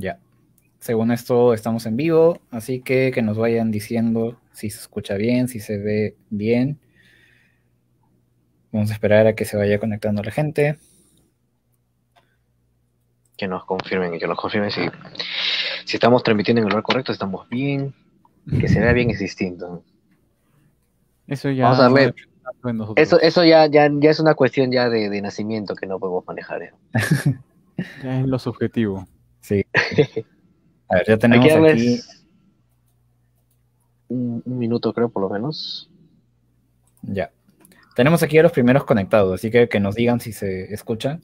Ya. Según esto, estamos en vivo, así que que nos vayan diciendo si se escucha bien, si se ve bien. Vamos a esperar a que se vaya conectando la gente. Que nos confirmen, y que nos confirmen si, si estamos transmitiendo en el lugar correcto, estamos bien. Que se vea bien es distinto. Eso ya. Vamos a ver. Eso, ya, ya, es una cuestión ya de, nacimiento que no podemos manejar. ¿eh? ya es lo subjetivo. Sí. A ver, ya tenemos aquí. Un, minuto, creo, por lo menos. Ya. Tenemos aquí a los primeros conectados, así que que nos digan si se escucha.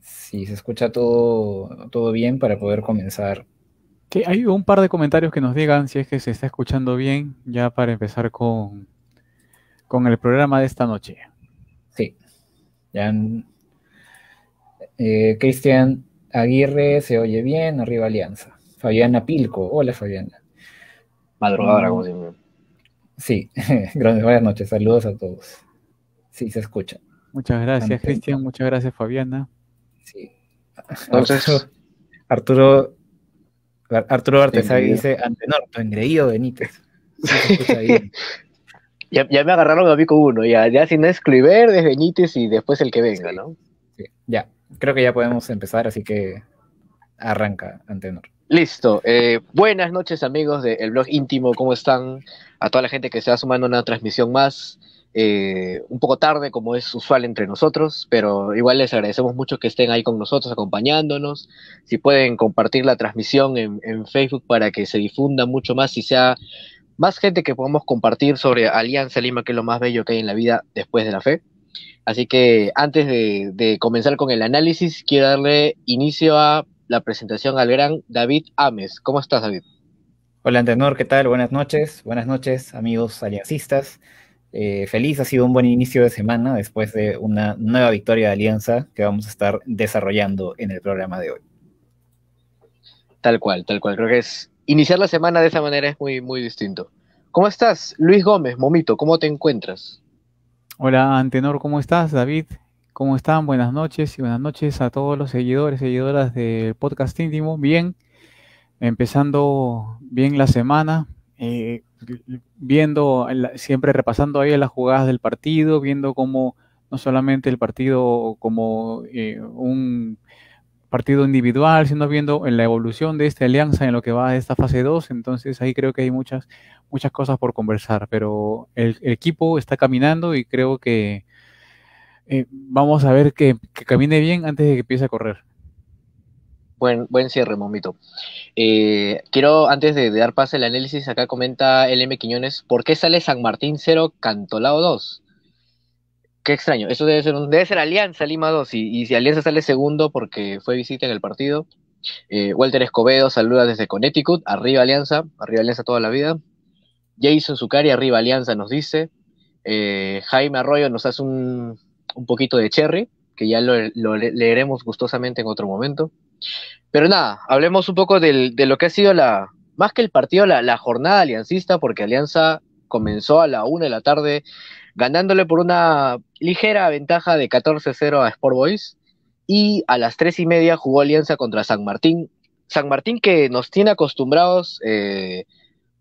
Si se escucha todo, todo bien para poder comenzar. Que hay un par de comentarios que nos digan si es que se está escuchando bien, ya para empezar con, con el programa de esta noche. Sí. Ya. Eh, Cristian Aguirre se oye bien, arriba Alianza. Fabiana Pilco, hola Fabiana. Madrugadora, como mm. siempre. Sí, buenas noches, saludos a todos. Sí, se escucha. Muchas gracias, Cristian, muchas gracias, Fabiana. Sí. Entonces, Arturo, Arturo Artesagui dice, norte, engreído Benítez. ya, ya, me agarraron a mí con uno, ya, ya sin escribir, es Benítez y después el que venga, ¿no? Sí. Ya, creo que ya podemos empezar, así que arranca, Antenor. Listo. Eh, buenas noches, amigos del El blog íntimo. ¿Cómo están? A toda la gente que se va sumando a una transmisión más. Eh, un poco tarde, como es usual entre nosotros, pero igual les agradecemos mucho que estén ahí con nosotros, acompañándonos. Si pueden compartir la transmisión en, en Facebook para que se difunda mucho más y sea más gente que podamos compartir sobre Alianza Lima, que es lo más bello que hay en la vida después de la fe. Así que antes de, comenzar con el análisis, quiero darle inicio a la presentación al gran David Ames. ¿Cómo estás, David? Hola, Antenor, ¿qué tal? Buenas noches, buenas noches, amigos aliancistas. Eh, feliz, ha sido un buen inicio de semana después de una nueva victoria de Alianza que vamos a estar desarrollando en el programa de hoy. Tal cual, tal cual. Creo que es iniciar la semana de esa manera es muy, muy distinto. ¿Cómo estás, Luis Gómez, Momito? ¿Cómo te encuentras? Hola Antenor, ¿cómo estás? David, ¿cómo están? Buenas noches y buenas noches a todos los seguidores, seguidoras del podcast íntimo. Bien, empezando bien la semana, eh, viendo, siempre repasando ahí las jugadas del partido, viendo cómo no solamente el partido como eh, un partido individual, siendo viendo en la evolución de esta alianza en lo que va a esta fase 2. Entonces ahí creo que hay muchas, muchas cosas por conversar, pero el, equipo está caminando y creo que eh, vamos a ver que, camine bien antes de que empiece a correr. Buen, buen cierre, Momito eh, quiero, antes de, dar paso al análisis, acá comenta LM Quiñones, ¿por qué sale San Martín 0, Cantolao 2? Qué extraño. Eso debe ser, Alianza Lima 2. Y, si Alianza sale segundo porque fue visita en el partido. Eh, Walter Escobedo saluda desde Connecticut. Arriba Alianza. Arriba Alianza toda la vida. Jason Zucari, arriba Alianza, nos dice. Eh, Jaime Arroyo nos hace un, poquito de cherry, que ya lo, leeremos gustosamente en otro momento. Pero nada, hablemos un poco de lo que ha sido la, más que el partido, la jornada aliancista, porque Alianza comenzó a la una de la tarde ganándole por una ligera ventaja de 14-0 a Sport Boys. Y a las 3 y media jugó Alianza contra San Martín. San Martín que nos tiene acostumbrados eh,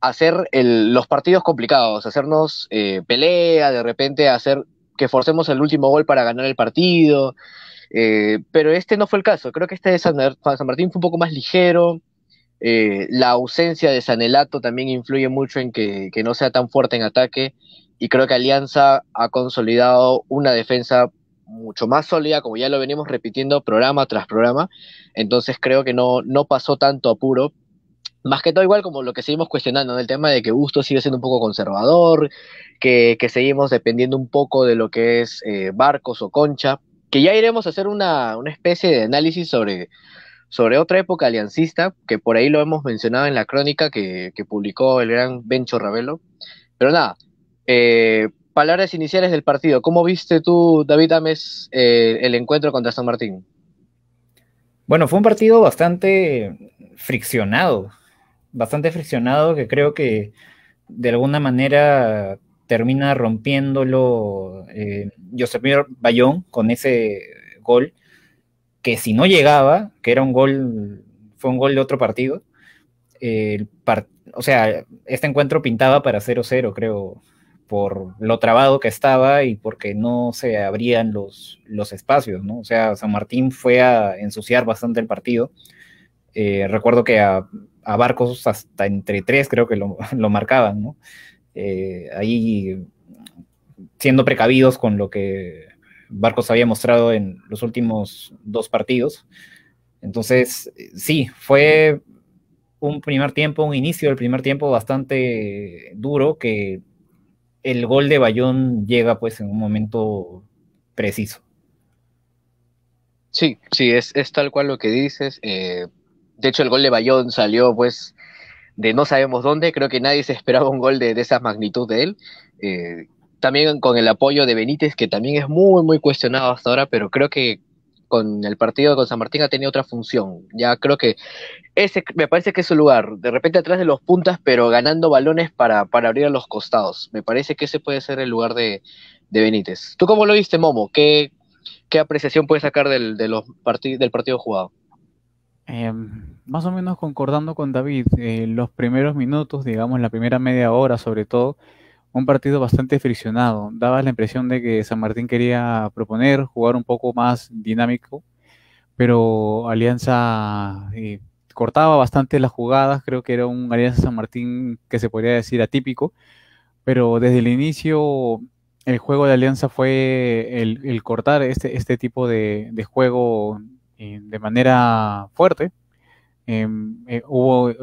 a hacer los partidos complicados, hacernos eh, pelea, de repente hacer que forcemos el último gol para ganar el partido. Eh, pero este no fue el caso. Creo que este de San, Martín fue un poco más ligero. Eh, la ausencia de Sanelato también influye mucho en que, no sea tan fuerte en ataque y creo que Alianza ha consolidado una defensa mucho más sólida, como ya lo venimos repitiendo programa tras programa, entonces creo que no, no pasó tanto apuro. Más que todo igual como lo que seguimos cuestionando, el tema de que Gusto sigue siendo un poco conservador, que, seguimos dependiendo un poco de lo que es eh, barcos o concha, que ya iremos a hacer una, una especie de análisis sobre, sobre otra época aliancista, que por ahí lo hemos mencionado en la crónica que, que publicó el gran Bencho Ravelo. Pero nada, eh, palabras iniciales del partido. ¿Cómo viste tú, David Ames, eh, el encuentro contra San Martín? Bueno, fue un partido bastante friccionado, bastante friccionado que creo que de alguna manera termina rompiéndolo eh, Josep Bayón con ese gol que si no llegaba, que era un gol, fue un gol de otro partido, o sea, este encuentro pintaba para 0-0, creo, por lo trabado que estaba y porque no se abrían los, los espacios, ¿no? O sea, San Martín fue a ensuciar bastante el partido. Eh, recuerdo que a, Barcos hasta entre tres creo que lo, marcaban, ¿no? Eh, ahí siendo precavidos con lo que Barcos había mostrado en los últimos dos partidos. Entonces, sí, fue un primer tiempo, un inicio del primer tiempo bastante duro que el gol de Bayón llega pues en un momento preciso. Sí, sí, es, tal cual lo que dices. Eh, de hecho, el gol de Bayón salió pues de no sabemos dónde. Creo que nadie se esperaba un gol de, esa magnitud de él. Eh, también con el apoyo de Benítez, que también es muy, muy cuestionado hasta ahora, pero creo que con el partido con San Martín ha tenido otra función. Ya creo que ese me parece que es su lugar, de repente atrás de los puntas, pero ganando balones para, para abrir a los costados. Me parece que ese puede ser el lugar de, de Benítez. ¿Tú cómo lo viste, Momo? ¿Qué, qué apreciación puedes sacar del, del partido jugado? Em, más o menos concordando con David, eh, los primeros minutos, digamos, la primera media hora sobre todo, un partido bastante friccionado. Daba la impresión de que San Martín quería proponer, jugar un poco más dinámico, pero Alianza eh, cortaba bastante las jugadas. Creo que era un Alianza San Martín que se podría decir atípico, pero desde el inicio el juego de Alianza fue el, cortar este, este tipo de, juego eh, de manera fuerte. Em, eh, hubo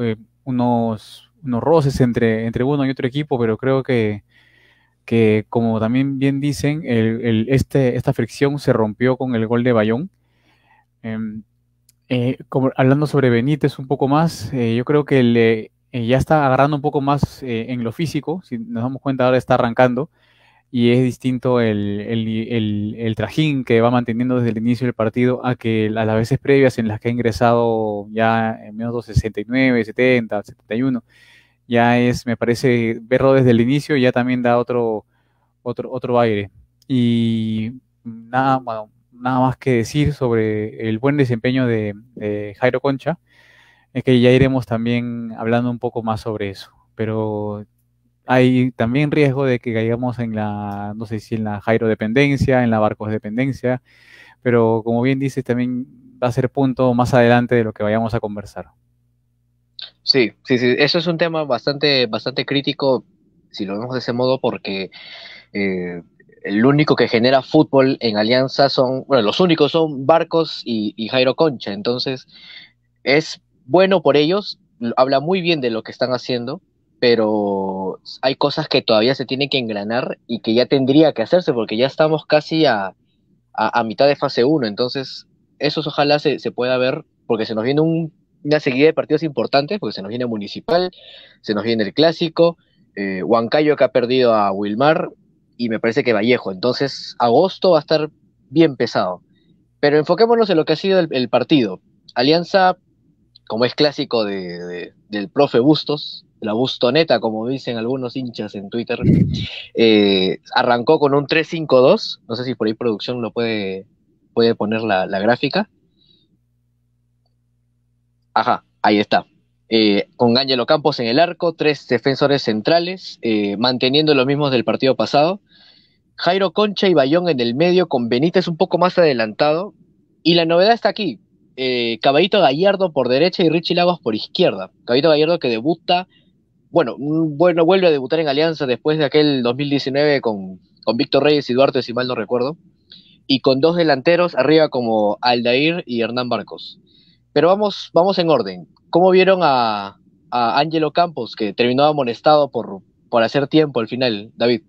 unos unos roces entre, entre uno y otro equipo, pero creo que, que como también bien dicen, el, este, esta fricción se rompió con el gol de Bayón. Em, eh, como, hablando sobre Benítez un poco más, eh, yo creo que le, eh, ya está agarrando un poco más en lo físico, si nos damos cuenta ahora está arrancando y es distinto el, trajín que va manteniendo desde el inicio del partido a que a las veces previas en las que ha ingresado ya en menos 69, 70, 71 ya es, me parece, verlo desde el inicio ya también da otro, otro, otro aire. Y nada, nada más que decir sobre el buen desempeño de, de Jairo Concha, es que ya iremos también hablando un poco más sobre eso. Pero hay también riesgo de que caigamos en la, no sé si en la Jairo dependencia, en la Barcos dependencia, pero como bien dices, también va a ser punto más adelante de lo que vayamos a conversar. Sí, sí, sí, eso es un tema bastante, bastante crítico, si lo vemos de ese modo, porque eh, el único que genera fútbol en Alianza son, bueno, los únicos son Barcos y, Jairo Concha, entonces es bueno por ellos, habla muy bien de lo que están haciendo, pero hay cosas que todavía se tienen que engranar y que ya tendría que hacerse, porque ya estamos casi a, mitad de fase 1, entonces eso ojalá se pueda ver, porque se nos viene un una seguida de partidos importantes, porque se nos viene Municipal, se nos viene el Clásico, eh, Huancayo que ha perdido a Wilmar y me parece que Vallejo. Entonces, agosto va a estar bien pesado. Pero enfoquémonos en lo que ha sido el, partido. Alianza, como es clásico del profe Bustos, la Bustoneta, como dicen algunos hinchas en Twitter, eh, arrancó con un 3-5-2. No sé si por ahí producción lo puede, puede poner la gráfica. Ajá, ahí está. Eh, con Ángelo Campos en el arco, tres defensores centrales, eh, manteniendo los mismos del partido pasado. Jairo Concha y Bayón en el medio, con Benítez un poco más adelantado. Y la novedad está aquí: eh, Caballito Gallardo por derecha y Richie Lagos por izquierda. Caballito Gallardo que debuta, bueno, mm, bueno vuelve a debutar en Alianza después de aquel 2019 con, con Víctor Reyes y Duarte, si mal no recuerdo. Y con dos delanteros arriba como Aldair y Hernán Barcos. Pero vamos, vamos en orden. ¿Cómo vieron a, Angelo Campos, que terminó amonestado por, por hacer tiempo al final, David?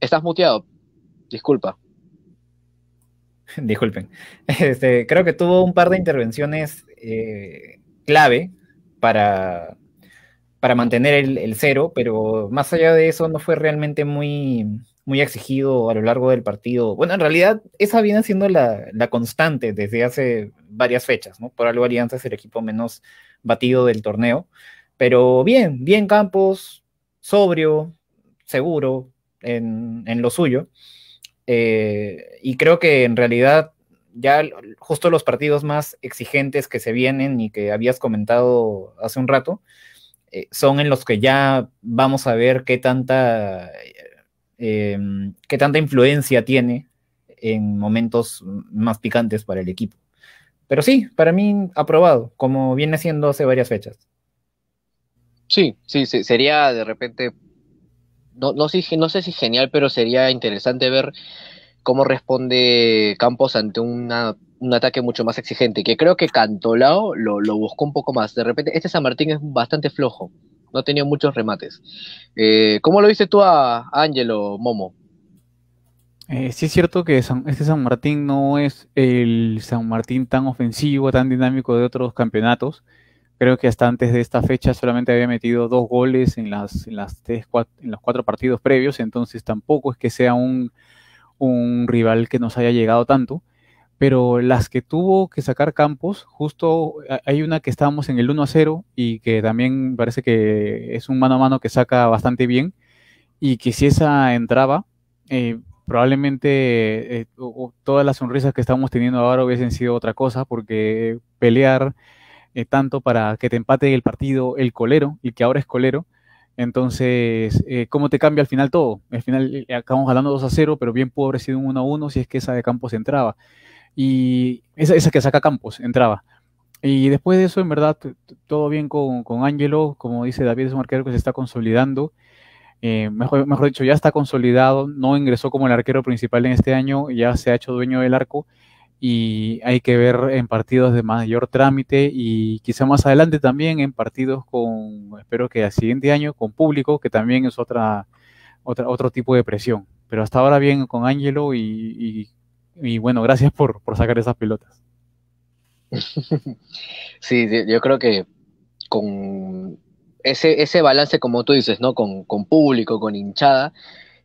Estás muteado. Disculpa. Disculpen. Este, creo que tuvo un par de intervenciones eh, clave para, para mantener el, cero, pero más allá de eso no fue realmente muy, muy exigido a lo largo del partido. Bueno, en realidad esa viene siendo la, constante desde hace varias fechas, ¿no? Por algo Alianza es el equipo menos batido del torneo. Pero bien, bien Campos, sobrio, seguro en, lo suyo. Eh, y creo que en realidad ya justo los partidos más exigentes que se vienen y que habías comentado hace un rato, eh, son en los que ya vamos a ver qué tanta eh, qué tanta influencia tiene en momentos más picantes para el equipo. Pero sí, para mí aprobado, como viene siendo hace varias fechas. Sí, sí, sí sería de repente, no, no, sé, si genial, pero sería interesante ver cómo responde Campos ante un ataque mucho más exigente, que creo que Cantolao lo, lo buscó un poco más. De repente, este San Martín es bastante flojo no ha tenido muchos remates. Eh, ¿Cómo lo viste tú a Ángelo Momo? Eh, sí es cierto que este San Martín no es el San Martín tan ofensivo, tan dinámico de otros campeonatos. Creo que hasta antes de esta fecha solamente había metido dos goles en, las, en las tres, cuatro, en los cuatro partidos previos, entonces tampoco es que sea un, un rival que nos haya llegado tanto pero las que tuvo que sacar Campos, justo hay una que estábamos en el 1 a 0 y que también parece que es un mano a mano que saca bastante bien y que si esa entraba, eh, probablemente eh, todas las sonrisas que estamos teniendo ahora hubiesen sido otra cosa porque pelear eh, tanto para que te empate el partido el colero y que ahora es colero. Entonces, ¿cómo te cambia al final todo? Al final acabamos ganando 2 a 0, pero bien pudo haber sido un 1 a 1 si es que esa de Campos entraba. Y esa, que saca Campos, entraba. Y después de eso, en verdad, todo bien con, con Angelo. Como dice David, es un arquero que se está consolidando. Eh, mejor, mejor, dicho, ya está consolidado. No ingresó como el arquero principal en este año, ya se ha hecho dueño del arco. Y hay que ver en partidos de mayor trámite y quizá más adelante también en partidos con, espero que al siguiente año, con público, que también es otra, otra, otro tipo de presión. Pero hasta ahora bien con Angelo y y bueno, gracias por, sacar esas pelotas. Sí, yo creo que con ese, ese balance, como tú dices, ¿no? Con, público, con hinchada,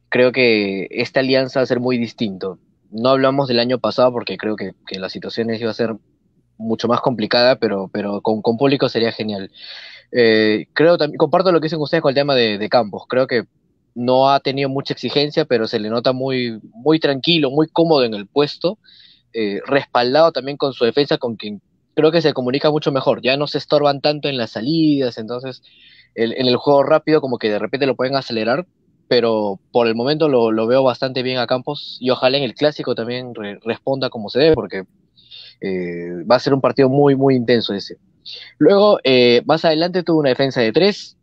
creo que esta alianza va a ser muy distinto. No hablamos del año pasado porque creo que, que la situación iba a ser mucho más complicada, pero, pero con, público sería genial. Eh, creo también, comparto lo que dicen ustedes con el tema de Campos. Creo que no ha tenido mucha exigencia, pero se le nota muy, muy tranquilo, muy cómodo en el puesto, eh, respaldado también con su defensa, con quien creo que se comunica mucho mejor. Ya no se estorban tanto en las salidas, entonces en el juego rápido como que de repente lo pueden acelerar, pero por el momento lo, lo veo bastante bien a Campos y ojalá en el clásico también responda como se debe, porque eh, va a ser un partido muy, muy intenso ese. Luego, eh, más adelante tuvo una defensa de tres,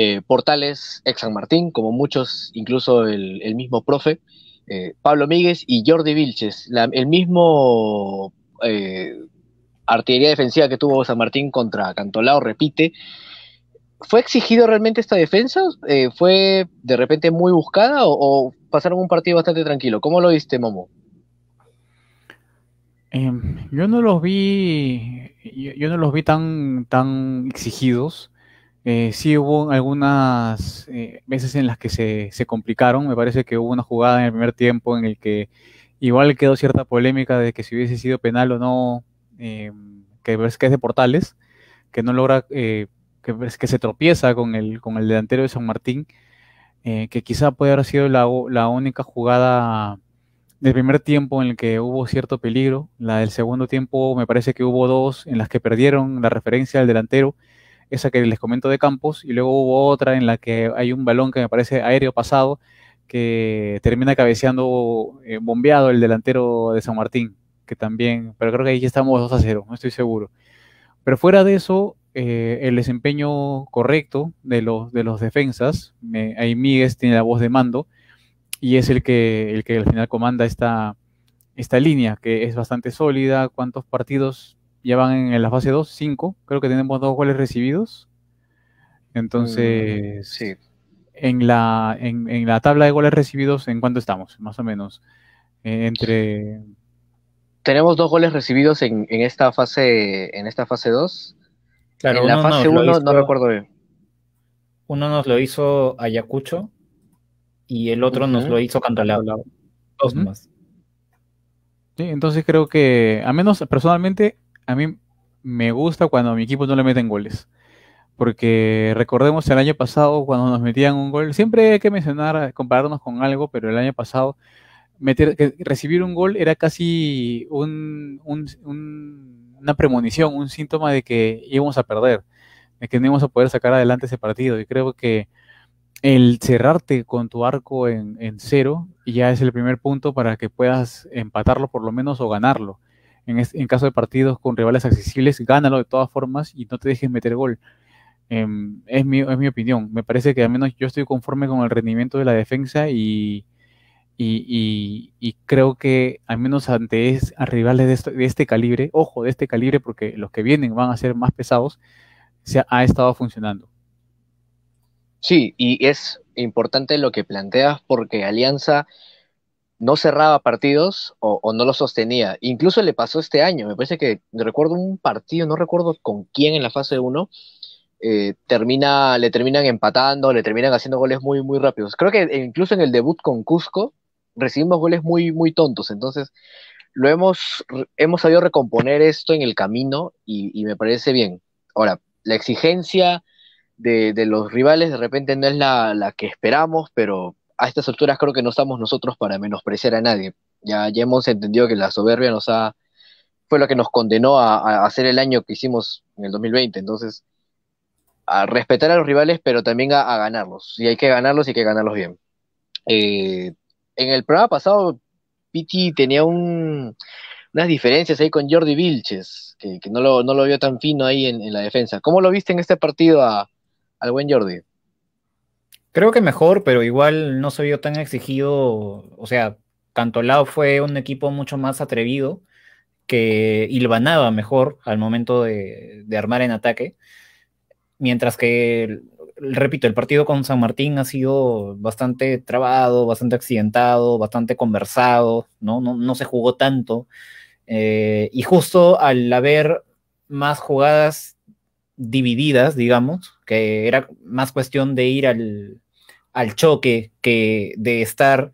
eh, portales ex San Martín, como muchos, incluso el, mismo profe, eh, Pablo Míguez y Jordi Vilches, el mismo eh, artillería defensiva que tuvo San Martín contra Cantolao, repite. ¿Fue exigido realmente esta defensa? ¿Fue de repente muy buscada o, pasaron un partido bastante tranquilo? ¿Cómo lo viste, Momo? Em, yo no los vi, yo, no los vi tan, tan exigidos. Eh, sí hubo algunas eh, veces en las que se, complicaron. Me parece que hubo una jugada en el primer tiempo en el que igual quedó cierta polémica de que si hubiese sido penal o no, eh, que es que es de Portales, que no logra, que, que, se tropieza con el, con el delantero de San Martín, que quizá puede haber sido la, única jugada del primer tiempo en el que hubo cierto peligro. La del segundo tiempo me parece que hubo dos en las que perdieron la referencia del delantero esa que les comento de Campos, y luego hubo otra en la que hay un balón que me parece aéreo pasado, que termina cabeceando eh, bombeado el delantero de San Martín, que también, pero creo que ahí ya estamos 2 a 0, no estoy seguro. Pero fuera de eso, eh, el desempeño correcto de los, de los defensas, ahí Míguez tiene la voz de mando, y es el que, el que al final comanda esta, esta línea, que es bastante sólida. ¿Cuántos partidos ya van en la fase 2, 5. Creo que tenemos dos goles recibidos. Entonces, mm, en, la, en, la tabla de goles recibidos, ¿en cuánto estamos? Más o menos. Eh, entre. Tenemos dos goles recibidos en, esta fase en esta fase 2. Claro, en la fase 1 no recuerdo bien. Uno nos lo hizo Ayacucho y el otro nos lo hizo Cantalado. Dos más. Sí, entonces creo que, a menos personalmente, a mí me gusta cuando a mi equipo no le meten goles. Porque recordemos el año pasado cuando nos metían un gol, siempre hay que mencionar, compararnos con algo, pero el año pasado meter, recibir un gol era casi una premonición, un síntoma de que íbamos a perder, de que no íbamos a poder sacar adelante ese partido. Y creo que el cerrarte con tu arco en, en cero ya es el primer punto para que puedas empatarlo por lo menos o ganarlo en, caso de partidos con rivales accesibles, gánalo de todas formas y no te dejes meter gol. Em, es, mi, opinión. Me parece que al menos yo estoy conforme con el rendimiento de la defensa y, creo que al menos ante rivales este, de este, calibre, ojo, de este calibre, porque los que vienen van a ser más pesados, se ha estado funcionando. Sí, y es importante lo que planteas porque Alianza no cerraba partidos o, no lo sostenía. Incluso le pasó este año, me parece que recuerdo un partido, no recuerdo con quién en la fase 1, eh, termina, le terminan empatando, le terminan haciendo goles muy, muy rápidos. Creo que e incluso en el debut con Cusco recibimos goles muy, muy tontos, entonces lo hemos, hemos sabido recomponer esto en el camino y, me parece bien. Ahora, la exigencia de, los rivales de repente no es la, la que esperamos, pero a estas alturas creo que no estamos nosotros para menospreciar a nadie. Ya, ya hemos entendido que la soberbia nos ha, fue lo que nos condenó a, hacer el año que hicimos en el 2020. Entonces, a respetar a los rivales, pero también a, ganarlos. Y hay que ganarlos y hay que ganarlos bien. Eh, en el programa pasado, Piti tenía un, unas diferencias ahí con Jordi Vilches, que, no, lo, no, lo, vio tan fino ahí en, la defensa. ¿Cómo lo viste en este partido al buen Jordi? Creo que mejor, pero igual no se vio tan exigido. O sea, Cantolao fue un equipo mucho más atrevido que hilvanaba mejor al momento de, armar en ataque. Mientras que, repito, el partido con San Martín ha sido bastante trabado, bastante accidentado, bastante conversado, no, no, se jugó tanto. Eh, y justo al haber más jugadas divididas, digamos, que era más cuestión de ir al, al choque que de estar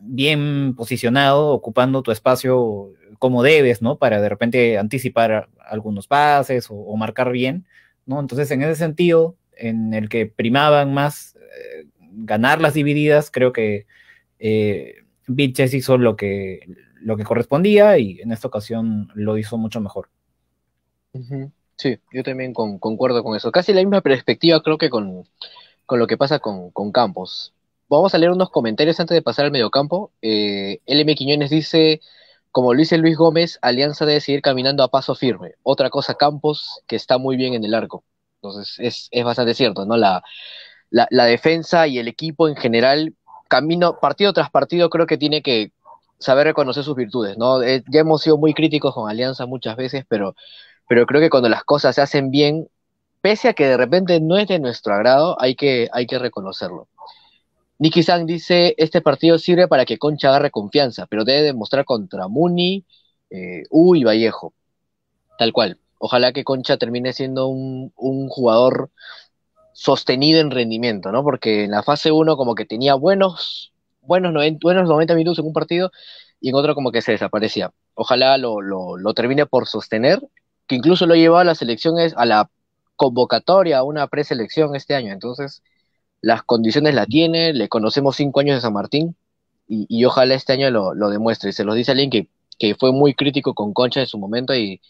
bien posicionado, ocupando tu espacio como debes, ¿no? Para de repente anticipar algunos pases o, marcar bien, ¿no? Entonces, en ese sentido, en el que primaban más eh, ganar las divididas, creo que eh, hizo lo que, lo que correspondía y en esta ocasión lo hizo mucho mejor. Sí, yo también concuerdo con eso. Casi la misma perspectiva creo que con, con lo que pasa con, Campos. Vamos a leer unos comentarios antes de pasar al mediocampo. Eh, LM Quiñones dice, como lo dice Luis Gómez, Alianza debe seguir caminando a paso firme. Otra cosa, Campos, que está muy bien en el arco. Entonces, es, es bastante cierto, ¿no? La, la, defensa y el equipo en general, camino, partido tras partido, creo que tiene que saber reconocer sus virtudes, ¿no? Eh, ya hemos sido muy críticos con Alianza muchas veces, pero, pero creo que cuando las cosas se hacen bien, pese a que de repente no es de nuestro agrado, hay que, hay que reconocerlo. Nicky Sang dice, este partido sirve para que Concha agarre confianza, pero debe demostrar contra Muni, eh, Uy, U y Vallejo. Tal cual. Ojalá que Concha termine siendo un, jugador sostenido en rendimiento, ¿no? Porque en la fase 1 como que tenía buenos, buenos, 90, buenos 90 minutos en un partido y en otro como que se desaparecía. Ojalá lo, lo, lo termine por sostener, que incluso lo llevaba a la selección, a la convocatoria a una preselección este año. Entonces, las condiciones la tiene, le conocemos cinco años de San Martín y, ojalá este año lo, lo demuestre. Y se lo dice alguien que, que, fue muy crítico con Concha en su momento y,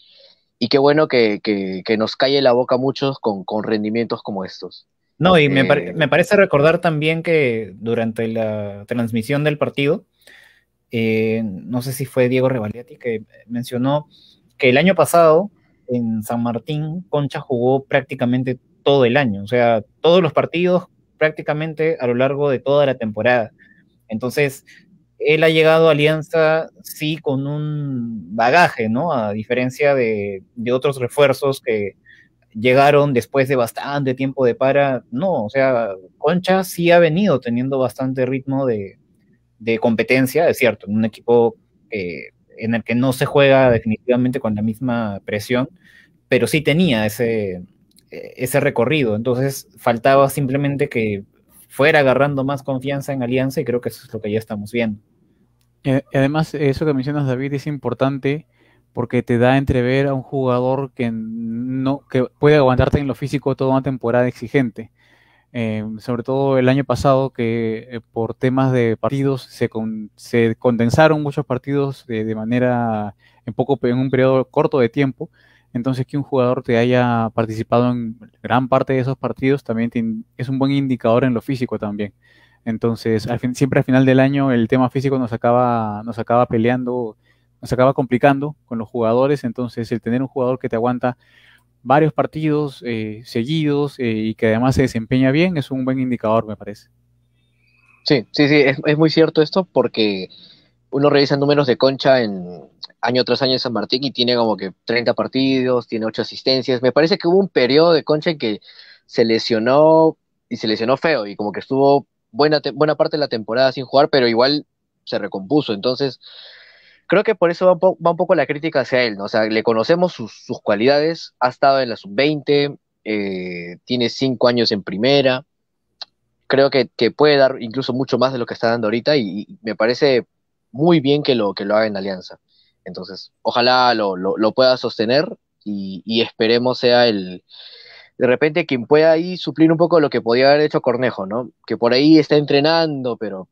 y qué bueno que, que, nos calle la boca a muchos con, con rendimientos como estos. No, y me, eh, me, parece recordar también que durante la transmisión del partido, eh, no sé si fue Diego Revaliati que mencionó que el año pasado en San Martín, Concha jugó prácticamente todo el año, o sea, todos los partidos prácticamente a lo largo de toda la temporada. Entonces, él ha llegado a Alianza sí con un bagaje, ¿no? A diferencia de, otros refuerzos que llegaron después de bastante tiempo de para, no, o sea, Concha sí ha venido teniendo bastante ritmo de, de competencia, es cierto, en un equipo que en el que no se juega definitivamente con la misma presión, pero sí tenía ese, e, ese recorrido. Entonces faltaba simplemente que fuera agarrando más confianza en Alianza y creo que eso es lo que ya estamos viendo. Eh, además, eso que mencionas, David, es importante porque te da entrever a un jugador que, no, que puede aguantarte en lo físico toda una temporada exigente. Eh, sobre todo el año pasado, que eh, por temas de partidos se, se condensaron muchos partidos de, manera en, poco, en un periodo corto de tiempo. Entonces, que un jugador te haya participado en gran parte de esos partidos también es un buen indicador en lo físico también. Entonces, al fin, siempre al final del año el tema físico nos acaba, nos acaba peleando, nos acaba complicando con los jugadores. Entonces, el tener un jugador que te aguanta varios partidos eh, seguidos eh, y que además se desempeña bien, es un buen indicador, me parece. Sí, sí, sí, es, muy cierto esto porque uno revisa números de Concha en año tras año en San Martín y tiene como que 30 partidos, tiene 8 asistencias. Me parece que hubo un periodo de Concha en que se lesionó y se lesionó feo y como que estuvo buena, buena parte de la temporada sin jugar, pero igual se recompuso. Entonces, creo que por eso va un, poco la crítica hacia él, ¿no? O sea, le conocemos sus, cualidades, ha estado en la sub-20, eh, tiene cinco años en primera, creo que, puede dar incluso mucho más de lo que está dando ahorita y, me parece muy bien que lo, que lo haga en Alianza. Entonces, ojalá lo, pueda sostener y, esperemos sea el, de repente quien pueda ahí suplir un poco lo que podía haber hecho Cornejo, ¿no? Que por ahí está entrenando, pero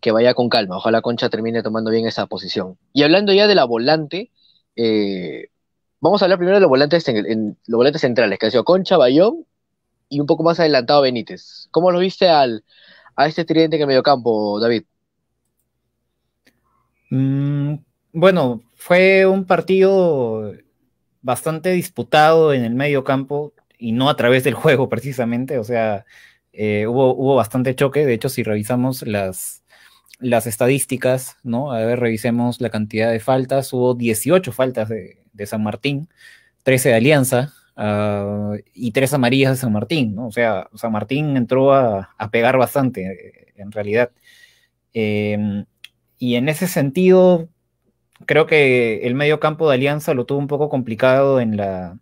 que vaya con calma. Ojalá Concha termine tomando bien esa posición. Y hablando ya de la volante, eh, vamos a hablar primero de los volantes, en, los centrales, que ha sido Concha, Bayón y un poco más adelantado Benítez. ¿Cómo lo viste al, a este tridente en el mediocampo, David? Mm, bueno, fue un partido bastante disputado en el campo y no a través del juego precisamente, o sea, eh, hubo, hubo bastante choque, de hecho si revisamos las, las estadísticas, ¿no? A ver, revisemos la cantidad de faltas. Hubo 18 faltas de, San Martín, 13 de Alianza ah, y 3 amarillas de San Martín, ¿no? O sea, San Martín entró a, pegar bastante, eh, en realidad. Em, y en ese sentido, creo que el medio campo de Alianza lo tuvo un poco complicado en la,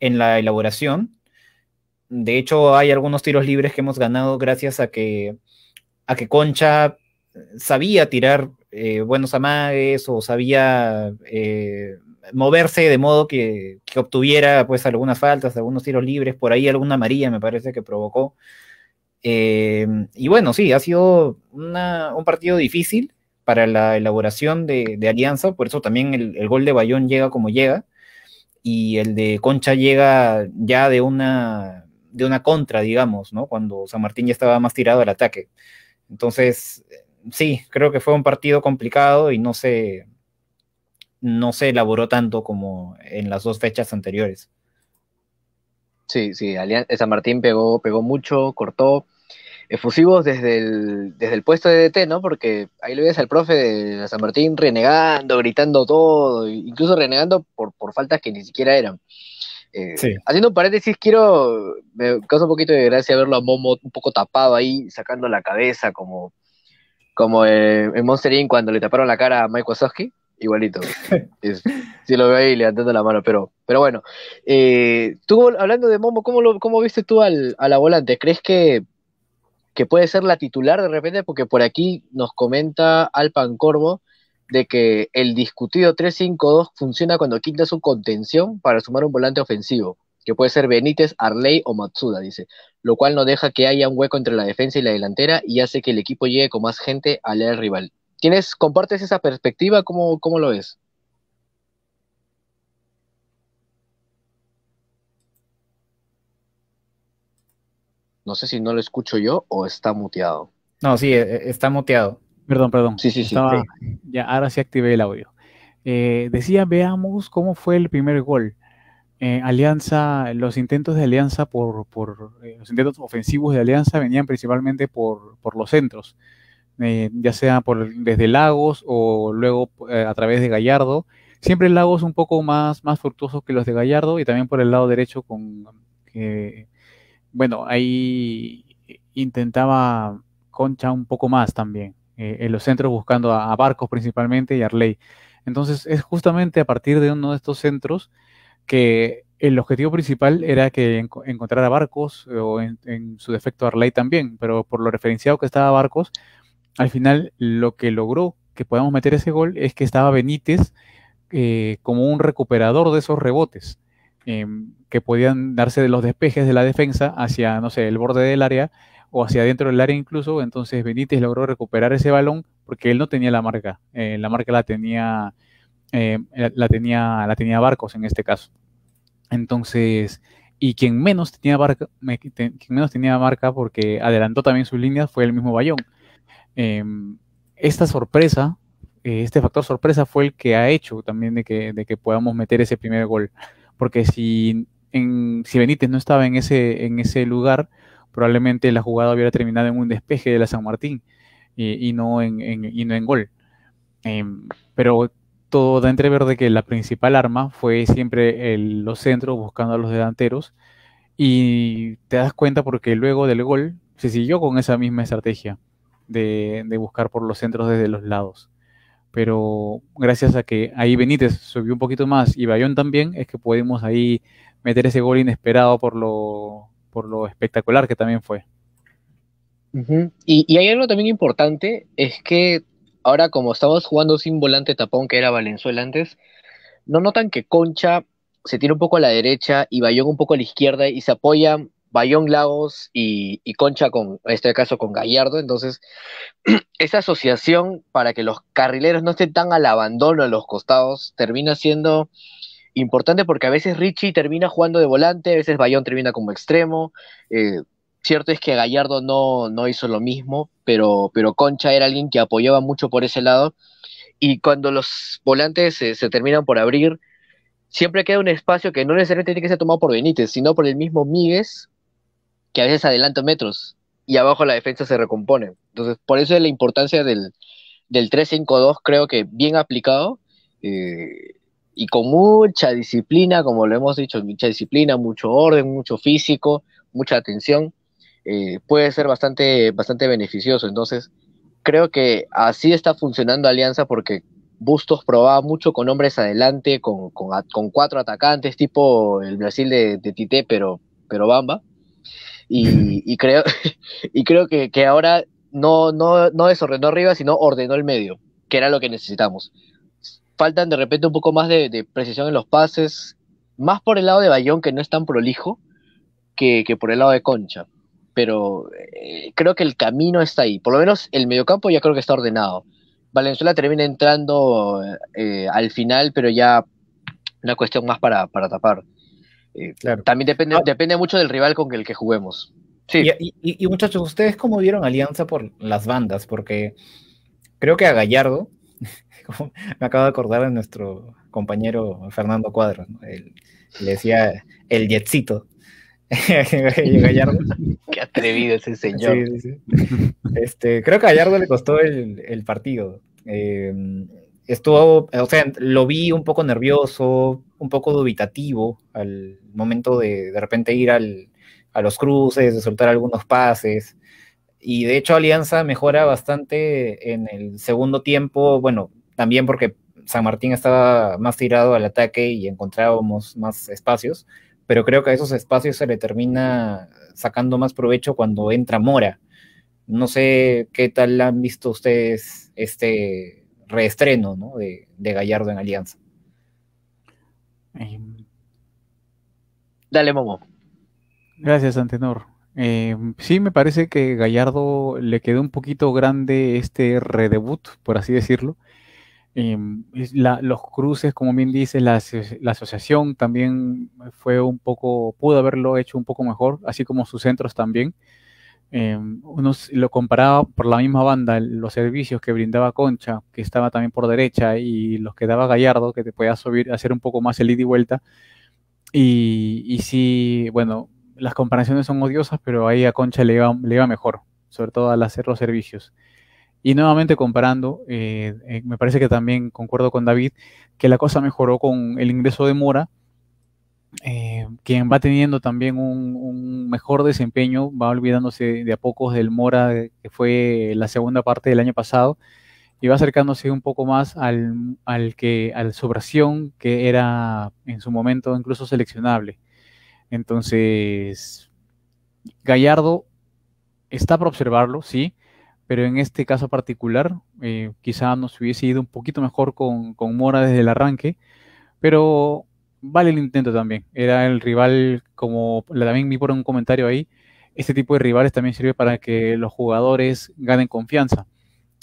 en la elaboración. De hecho, hay algunos tiros libres que hemos ganado gracias a que, a que Concha sabía tirar eh, buenos amagues o sabía eh, moverse de modo que, obtuviera pues algunas faltas, algunos tiros libres, por ahí alguna amarilla me parece que provocó. Em, y bueno, sí, ha sido un partido difícil para la elaboración de, Alianza, por eso también el, gol de Bayón llega como llega y el de Concha llega ya de una, de una contra, digamos, cuando San Martín ya estaba más tirado al ataque. Entonces, sí, creo que fue un partido complicado y no se, no se elaboró tanto como en las dos fechas anteriores. Sí, sí, eh, San Martín pegó, pegó mucho, cortó. Efusivos desde el, desde el puesto de DT, ¿no? Porque ahí lo ves al profe de San Martín renegando, gritando todo, e incluso renegando por, por faltas que ni siquiera eran. Eh, haciendo un paréntesis, quiero. Me causa un poquito de gracia verlo a Momo un poco tapado ahí, sacando la cabeza, como como eh, en Monster cuando le taparon la cara a Mike Wazowski, igualito. si lo veo ahí levantando la mano, pero, pero bueno. Eh, tú, hablando de Momo, ¿cómo, lo, cómo viste tú al, a la volante? ¿Crees que, que puede ser la titular de repente? Porque por aquí nos comenta Alpan Corvo de que el discutido 3-5-2 funciona cuando quita su contención para sumar un volante ofensivo que puede ser Benítez, Arley o Matsuda, dice, lo cual no deja que haya un hueco entre la defensa y la delantera y hace que el equipo llegue con más gente al área rival. ¿Tienes, compartes esa perspectiva? ¿Cómo, lo ves? No sé si no lo escucho yo o está muteado. No, sí, e, e, está muteado. Perdón, perdón. Sí, sí, sí. Ya, ahora sí activé el audio. Eh, decía, veamos cómo fue el primer gol. Eh, Alianza, los intentos de Alianza por, por eh, los intentos ofensivos de Alianza venían principalmente por, por los centros, eh, ya sea por, desde Lagos o luego a través de Gallardo. Siempre Lagos un poco más, más fructuoso que los de Gallardo y también por el lado derecho con, bueno, ahí intentaba Concha un poco más también, en los centros buscando a, Barcos principalmente y Arley. Entonces es justamente a partir de uno de estos centros que el objetivo principal era que encontrara barcos, eh, o en, su defecto Arley también, pero por lo referenciado que estaba Barcos, al final lo que logró que podamos meter ese gol es que estaba Benítez eh, como un recuperador de esos rebotes em, que podían darse de los despejes de la defensa hacia, no sé, el borde del área o hacia adentro del área incluso, entonces Benítez logró recuperar ese balón porque él no tenía la marca, eh, la marca la tenía eh, la, tenía, la tenía Barcos en este caso. Entonces, y quien menos tenía marca, quien menos tenía marca porque adelantó también sus líneas fue el mismo Bayón. Em, esta sorpresa, eh, este factor sorpresa fue el que ha hecho también de que, podamos meter ese primer gol. Porque si, si Benítez no estaba en ese, en ese lugar, probablemente la jugada hubiera terminado en un despeje de la San Martín y, no, en, y no en gol. Em, pero todo da entrever de que la principal arma fue siempre los centros buscando a los delanteros y te das cuenta porque luego del gol se siguió con esa misma estrategia de, buscar por los centros desde los lados. Pero gracias a que ahí Benítez subió un poquito más y Bayón también, es que pudimos ahí meter ese gol inesperado por lo, espectacular que también fue. y hay algo también importante, es que Ahora, como estamos jugando sin volante tapón, que era Valenzuela antes, ¿no notan que Concha se tira un poco a la derecha y Bayón un poco a la izquierda y se apoyan Bayón Lagos y, Concha con, en este caso, con Gallardo. Entonces, esa asociación para que los carrileros no estén tan al abandono a los costados termina siendo importante porque a veces Richie termina jugando de volante, a veces Bayón termina como extremo. Eh, Cierto es que Gallardo no, hizo lo mismo, pero, pero Concha era alguien que apoyaba mucho por ese lado. Y cuando los volantes se, terminan por abrir, siempre queda un espacio que no necesariamente tiene que ser tomado por Benítez, sino por el mismo Míguez, que a veces adelanta metros y abajo la defensa se recompone. Entonces, por eso es la importancia del, del 3-5-2, creo que bien aplicado eh, y con mucha disciplina, como lo hemos dicho, mucha disciplina, mucho orden, mucho físico, mucha atención. Eh, puede ser bastante, bastante beneficioso. Entonces, creo que así está funcionando Alianza porque Bustos probaba mucho con hombres adelante, con, cuatro atacantes, tipo el Brasil de, Tite, pero, pero Bamba. Y, creo, y creo que, ahora no, no, no desordenó arriba, sino ordenó el medio, que era lo que necesitamos. Faltan de repente un poco más de, precisión en los pases, más por el lado de Bayón, que no es tan prolijo, que por el lado de Concha pero eh, creo que el camino está ahí. Por lo menos el mediocampo ya creo que está ordenado. Valenzuela termina entrando eh, al final, pero ya una cuestión más para, para tapar. Eh, claro. También depende, ah. depende mucho del rival con el que juguemos. Sí. Y, muchachos, ¿ustedes cómo vieron Alianza por las bandas? Porque creo que a Gallardo, me acabo de acordar de nuestro compañero Fernando Cuadros, ¿no? le decía el jetcito Gallardo. Qué atrevido ese señor. Este, creo que a Gallardo le costó el, partido. Eh, estuvo, o sea, lo vi un poco nervioso, un poco dubitativo al momento de de repente ir al, a los cruces, de soltar algunos pases. Y de hecho Alianza mejora bastante en el segundo tiempo, bueno, también porque San Martín estaba más tirado al ataque y encontrábamos más espacios pero creo que a esos espacios se le termina sacando más provecho cuando entra Mora. No sé qué tal han visto ustedes este reestreno ¿no? de, de, Gallardo en Alianza. Em, Dale, Momo. Gracias, Antenor. Em, sí, me parece que Gallardo le quedó un poquito grande este redebut, por así decirlo. Em, los cruces, como bien dice, la, asociación también fue un poco, pudo haberlo hecho un poco mejor, así como sus centros también. Em, uno lo comparaba por la misma banda, los servicios que brindaba Concha, que estaba también por derecha, y los que daba Gallardo, que te podía subir, hacer un poco más el ida y vuelta. Y, y sí, bueno, las comparaciones son odiosas, pero ahí a Concha le iba, le iba mejor, sobre todo al hacer los servicios. Y nuevamente comparando, eh, eh, me parece que también concuerdo con David que la cosa mejoró con el ingreso de Mora, eh, quien va teniendo también un, mejor desempeño, va olvidándose de a pocos del Mora que fue la segunda parte del año pasado y va acercándose un poco más al, al que al que era en su momento incluso seleccionable. Entonces, Gallardo está para observarlo, sí, pero en este caso particular eh, quizá nos hubiese ido un poquito mejor con, Mora desde el arranque, pero vale el intento también. Era el rival, como también vi por un comentario ahí, este tipo de rivales también sirve para que los jugadores ganen confianza.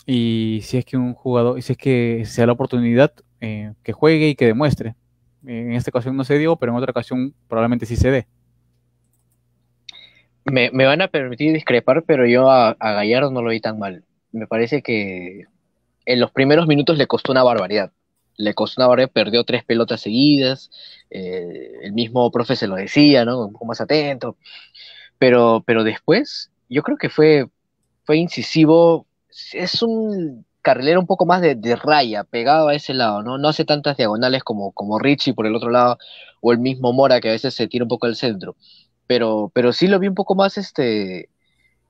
Y si es que un jugador, si es que sea la oportunidad, eh, que juegue y que demuestre. En esta ocasión no se dio, pero en otra ocasión probablemente sí se dé me, van a permitir discrepar, pero yo a, Gallardo no lo vi tan mal. Me parece que en los primeros minutos le costó una barbaridad. Le costó una barbaridad, perdió tres pelotas seguidas. Eh, el mismo profe se lo decía, ¿no? Un poco más atento. Pero, pero después, yo creo que fue, fue incisivo. Es un carrilero un poco más de, de, raya, pegado a ese lado, ¿no? No hace tantas diagonales como, como Richie por el otro lado, o el mismo Mora que a veces se tira un poco al centro pero, pero sí lo vi un poco más este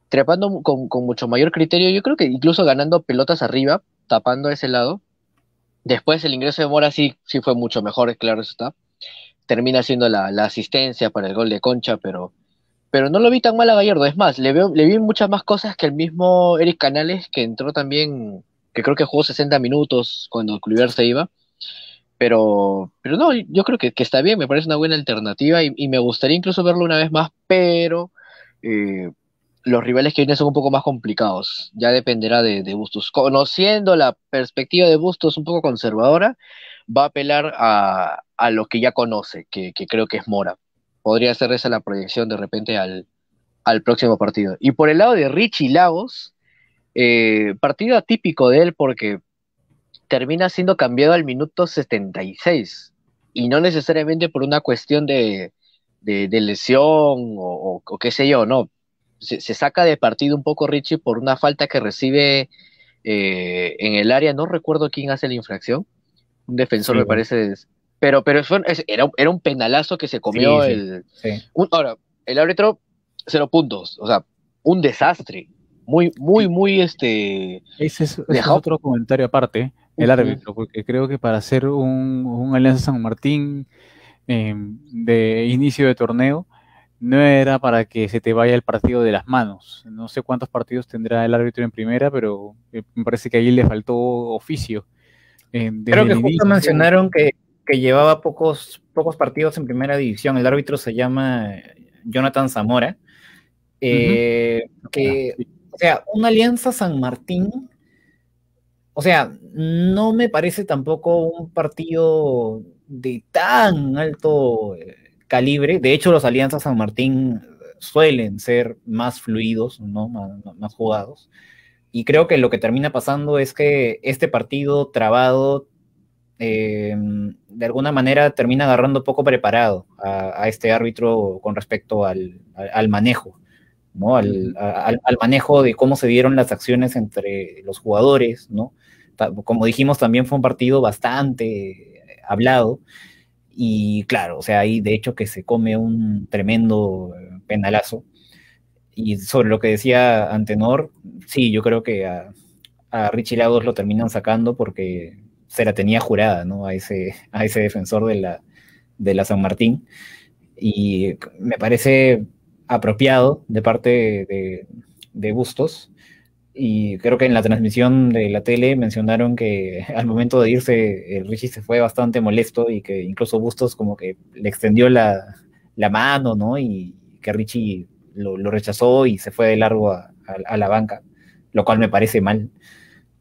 trepando con, con, mucho mayor criterio, yo creo que incluso ganando pelotas arriba, tapando ese lado. Después el ingreso de Mora sí, sí fue mucho mejor, claro eso está. Termina siendo la, la asistencia para el gol de Concha, pero, pero no lo vi tan mal a Gallardo. Es más, le, veo, le vi muchas más cosas que el mismo Eric Canales, que entró también, que creo que jugó 60 minutos cuando Cluver se iba pero, pero no, yo creo que, está bien, me parece una buena alternativa y, me gustaría incluso verlo una vez más, pero eh, los rivales que vienen son un poco más complicados. Ya dependerá de, Bustos. Conociendo la perspectiva de Bustos un poco conservadora, va a apelar a, a lo que ya conoce, que, creo que es Mora. Podría ser esa la proyección de repente al, al próximo partido. Y por el lado de Richie Lagos, eh, partido atípico de él porque termina siendo cambiado al minuto 76 y no necesariamente por una cuestión de, lesión o, qué sé yo, no. Se, saca de partido un poco Richie por una falta que recibe eh, en el área, no recuerdo quién hace la infracción, un defensor me parece, pero, pero fue, era, era, un penalazo que se comió el... ahora, el árbitro, cero puntos, o sea, un desastre, muy, muy, muy, este... Ese es, otro comentario aparte, el árbitro, porque creo que para hacer un, Alianza San Martín em, de inicio de torneo, no era para que se te vaya el partido de las manos. No sé cuántos partidos tendrá el árbitro en primera, pero eh, me parece que ahí le faltó oficio. Em, creo que justo mencionaron que, llevaba pocos, pocos partidos en primera división. El árbitro se llama Jonathan Zamora, eh, que ah, o sea, una alianza San Martín, o sea, no me parece tampoco un partido de tan alto eh, calibre. De hecho, los alianzas San Martín eh, suelen ser más fluidos, ¿no? Más, jugados. Y creo que lo que termina pasando es que este partido trabado em, de alguna manera termina agarrando poco preparado a, este árbitro con respecto al, al, manejo. Al, manejo de cómo se dieron las acciones entre los jugadores, ¿no? Como dijimos, también fue un partido bastante eh, hablado. Y claro, o sea, ahí de hecho que se come un tremendo eh, penalazo. Y sobre lo que decía Antenor, sí, yo creo que a, a Richie Lagos lo terminan sacando porque se la tenía jurada, ¿no? A ese, a ese defensor de la, de la San Martín. Y me parece apropiado de parte de, Bustos. Y creo que en la transmisión de la tele mencionaron que al momento de irse, Richie se fue bastante molesto y que incluso Bustos como que le extendió la, mano, ¿no? Y que Richie lo, rechazó y se fue de largo a, la banca, lo cual me parece mal.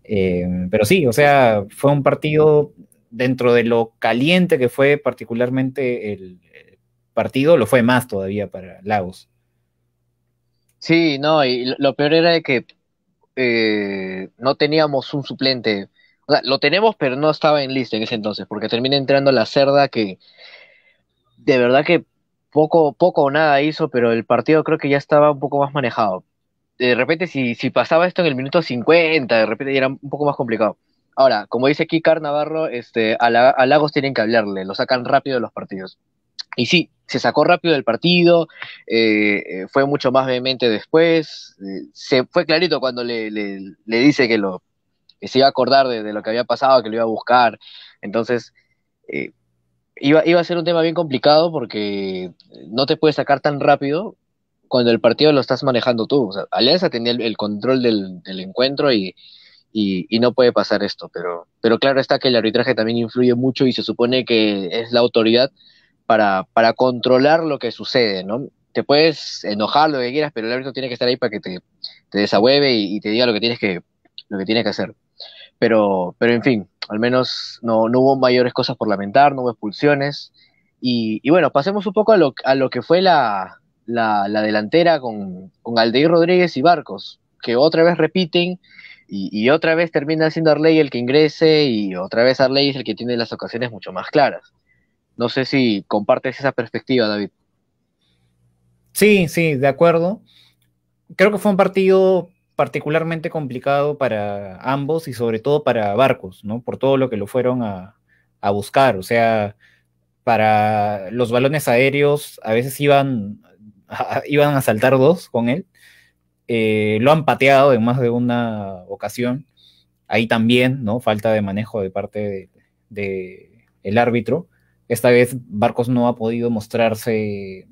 Eh, pero sí, o sea, fue un partido dentro de lo caliente que fue particularmente el partido, lo fue más todavía para Lagos. Sí, no, y lo peor era de que eh, no teníamos un suplente. O sea, lo tenemos, pero no estaba en lista en ese entonces, porque termina entrando la cerda que de verdad que poco, poco o nada hizo, pero el partido creo que ya estaba un poco más manejado. De repente, si, si pasaba esto en el minuto 50, de repente era un poco más complicado. Ahora, como dice aquí Car Navarro, este, a, a, Lagos tienen que hablarle, lo sacan rápido de los partidos. Y sí, se sacó rápido del partido, eh, eh, fue mucho más vehemente después, eh, se fue clarito cuando le, le, dice que, lo, que se iba a acordar de, lo que había pasado, que lo iba a buscar, entonces eh, iba, iba a ser un tema bien complicado porque no te puedes sacar tan rápido cuando el partido lo estás manejando tú, Alianza tenía el, control del, encuentro y, y, y, no puede pasar esto, pero, pero claro está que el arbitraje también influye mucho y se supone que es la autoridad para, controlar lo que sucede, ¿no? Te puedes enojar lo que quieras, pero el árbitro tiene que estar ahí para que te, te desahueve y, te diga lo que tienes que, lo que, tienes que hacer. Pero, en fin, al menos no, hubo mayores cosas por lamentar, no hubo expulsiones. Y, bueno, pasemos un poco a lo, que fue la, la, delantera con, con Aldeir Rodríguez y Barcos, que otra vez repiten y, y, otra vez termina siendo Arley el que ingrese y otra vez Arley es el que tiene las ocasiones mucho más claras. No sé si compartes esa perspectiva, David. Sí, sí, de acuerdo. Creo que fue un partido particularmente complicado para ambos y sobre todo para Barcos, ¿no? Por todo lo que lo fueron a, buscar. O sea, para los balones aéreos a veces iban a, iban a saltar dos con él. Eh, lo han pateado en más de una ocasión. Ahí también, ¿no? Falta de manejo de parte del de el árbitro. Esta vez Barcos no ha podido mostrarse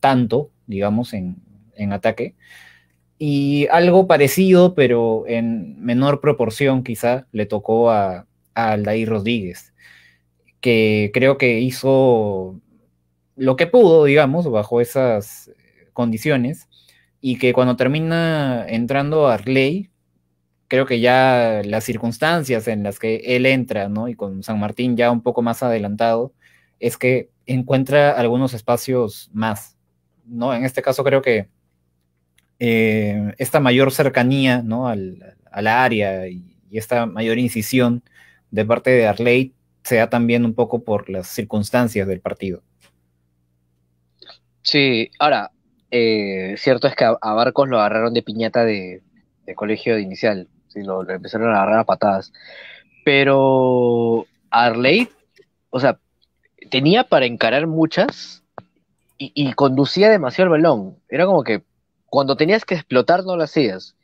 tanto, digamos, en, ataque. Y algo parecido, pero en menor proporción quizá, le tocó a, Aldair Rodríguez, que creo que hizo lo que pudo, digamos, bajo esas condiciones, y que cuando termina entrando Arley, creo que ya las circunstancias en las que él entra, ¿no? Y con San Martín ya un poco más adelantado, es que encuentra algunos espacios más, ¿no? En este caso creo que eh, esta mayor cercanía, ¿no? Al, área y, esta mayor incisión de parte de Arley se da también un poco por las circunstancias del partido. Sí, ahora, eh, cierto es que a, Barcos lo agarraron de piñata de, colegio de inicial, sí, lo, empezaron a agarrar a patadas, pero Arley, o sea, tenía para encarar muchas y, conducía demasiado el balón. Era como que cuando tenías que explotar no lo hacías.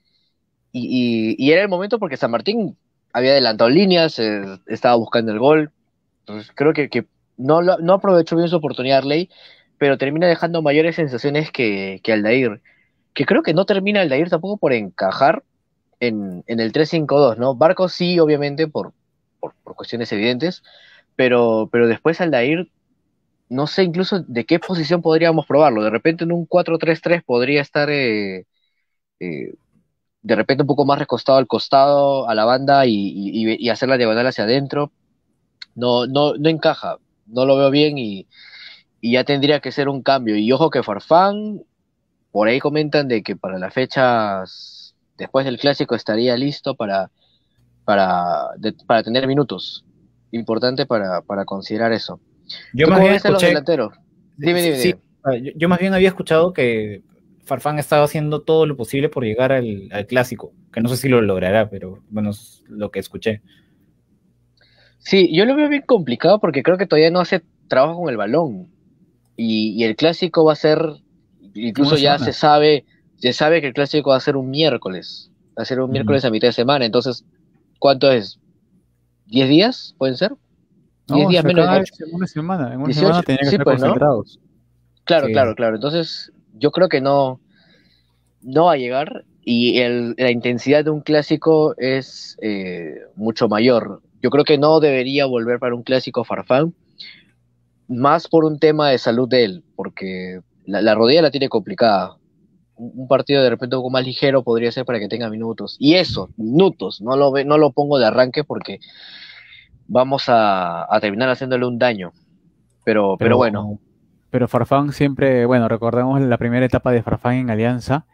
Y, era el momento porque San Martín había adelantado líneas, eh, estaba buscando el gol. Entonces creo que, no, no aprovechó bien su oportunidad Ley pero termina dejando mayores sensaciones que, que Aldair. Que creo que no termina Aldair tampoco por encajar en, el 3-5-2, ¿no? Barco sí, obviamente, por, por cuestiones evidentes, pero, pero después Aldair, no sé incluso de qué posición podríamos probarlo. De repente en un 4-3-3 podría estar eh, eh, de repente un poco más recostado al costado, a la banda y, hacer la diagonal hacia adentro. No, no, no encaja, no lo veo bien y, ya tendría que ser un cambio. Y ojo que Farfán, por ahí comentan de que para las fechas después del clásico estaría listo para, para, para tener minutos importante para, para considerar eso. Yo más bien Dime, dime, ah, Yo, más bien había escuchado que Farfán estaba haciendo todo lo posible por llegar al, clásico, que no sé si lo logrará, pero bueno, es lo que escuché. Sí, yo lo veo bien complicado porque creo que todavía no hace trabajo con el balón. Y, y el clásico va a ser, incluso ya se sabe, se sabe que el clásico va a ser un miércoles, va a ser un miércoles a mitad de semana, entonces, ¿cuánto es? 10 días, ¿pueden ser? 10 no, días menos En una semana, en una semana tenía que estar pues, concentrados. Claro, claro, claro. Entonces, yo creo que no, no va a llegar y el, la intensidad de un clásico es eh, mucho mayor. Yo creo que no debería volver para un clásico Farfán, más por un tema de salud de él, porque la rodilla la tiene complicada un partido de repente un poco más ligero podría ser para que tenga minutos. Y eso, minutos, no lo, ve, no lo pongo de arranque porque vamos a, terminar haciéndole un daño. Pero, pero, bueno. Pero Farfán siempre, bueno, recordemos la primera etapa de Farfán en Alianza.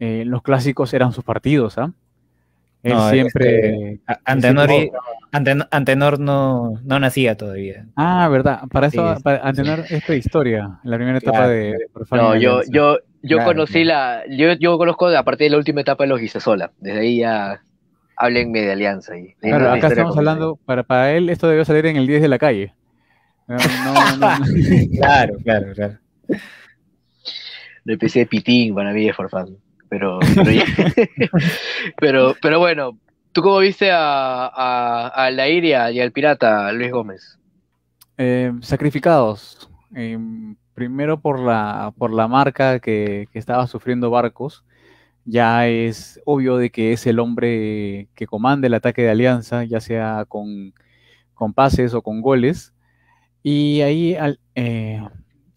Eh, los clásicos eran sus partidos, ¿ah? Él siempre. Antenor, no, nacía todavía. Ah, verdad. Para eso, para Antenor esta historia, la primera etapa de, Farfán. No, yo, yo, yo conocí la, yo, yo conozco a partir de la última etapa de los Guisasola, desde ahí ya háblenme de Alianza. Y, claro, acá estamos hablando, para, para él esto debió salir en el 10 de la calle. No, no, claro, claro, claro. Lo empecé de pitín para mí es forfán. Pero, pero, bueno, ¿tú cómo viste a, la Iria y al pirata Luis Gómez? Eh, sacrificados. Eh, primero por la, por la marca que, estaba sufriendo Barcos, ya es obvio de que es el hombre que comanda el ataque de Alianza, ya sea con, pases o con goles. Y ahí al, eh,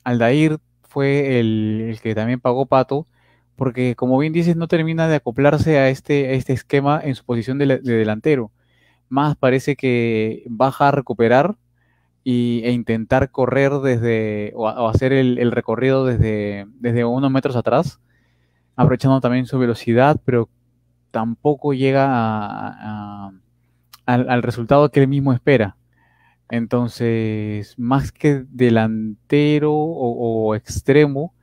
Aldair fue el, que también pagó pato, porque como bien dices, no termina de acoplarse a este, este esquema en su posición de delantero. Más parece que baja a recuperar e intentar correr desde o, hacer el, recorrido desde, desde unos metros atrás, aprovechando también su velocidad, pero tampoco llega al, resultado que él mismo espera. Entonces, más que delantero o, extremo,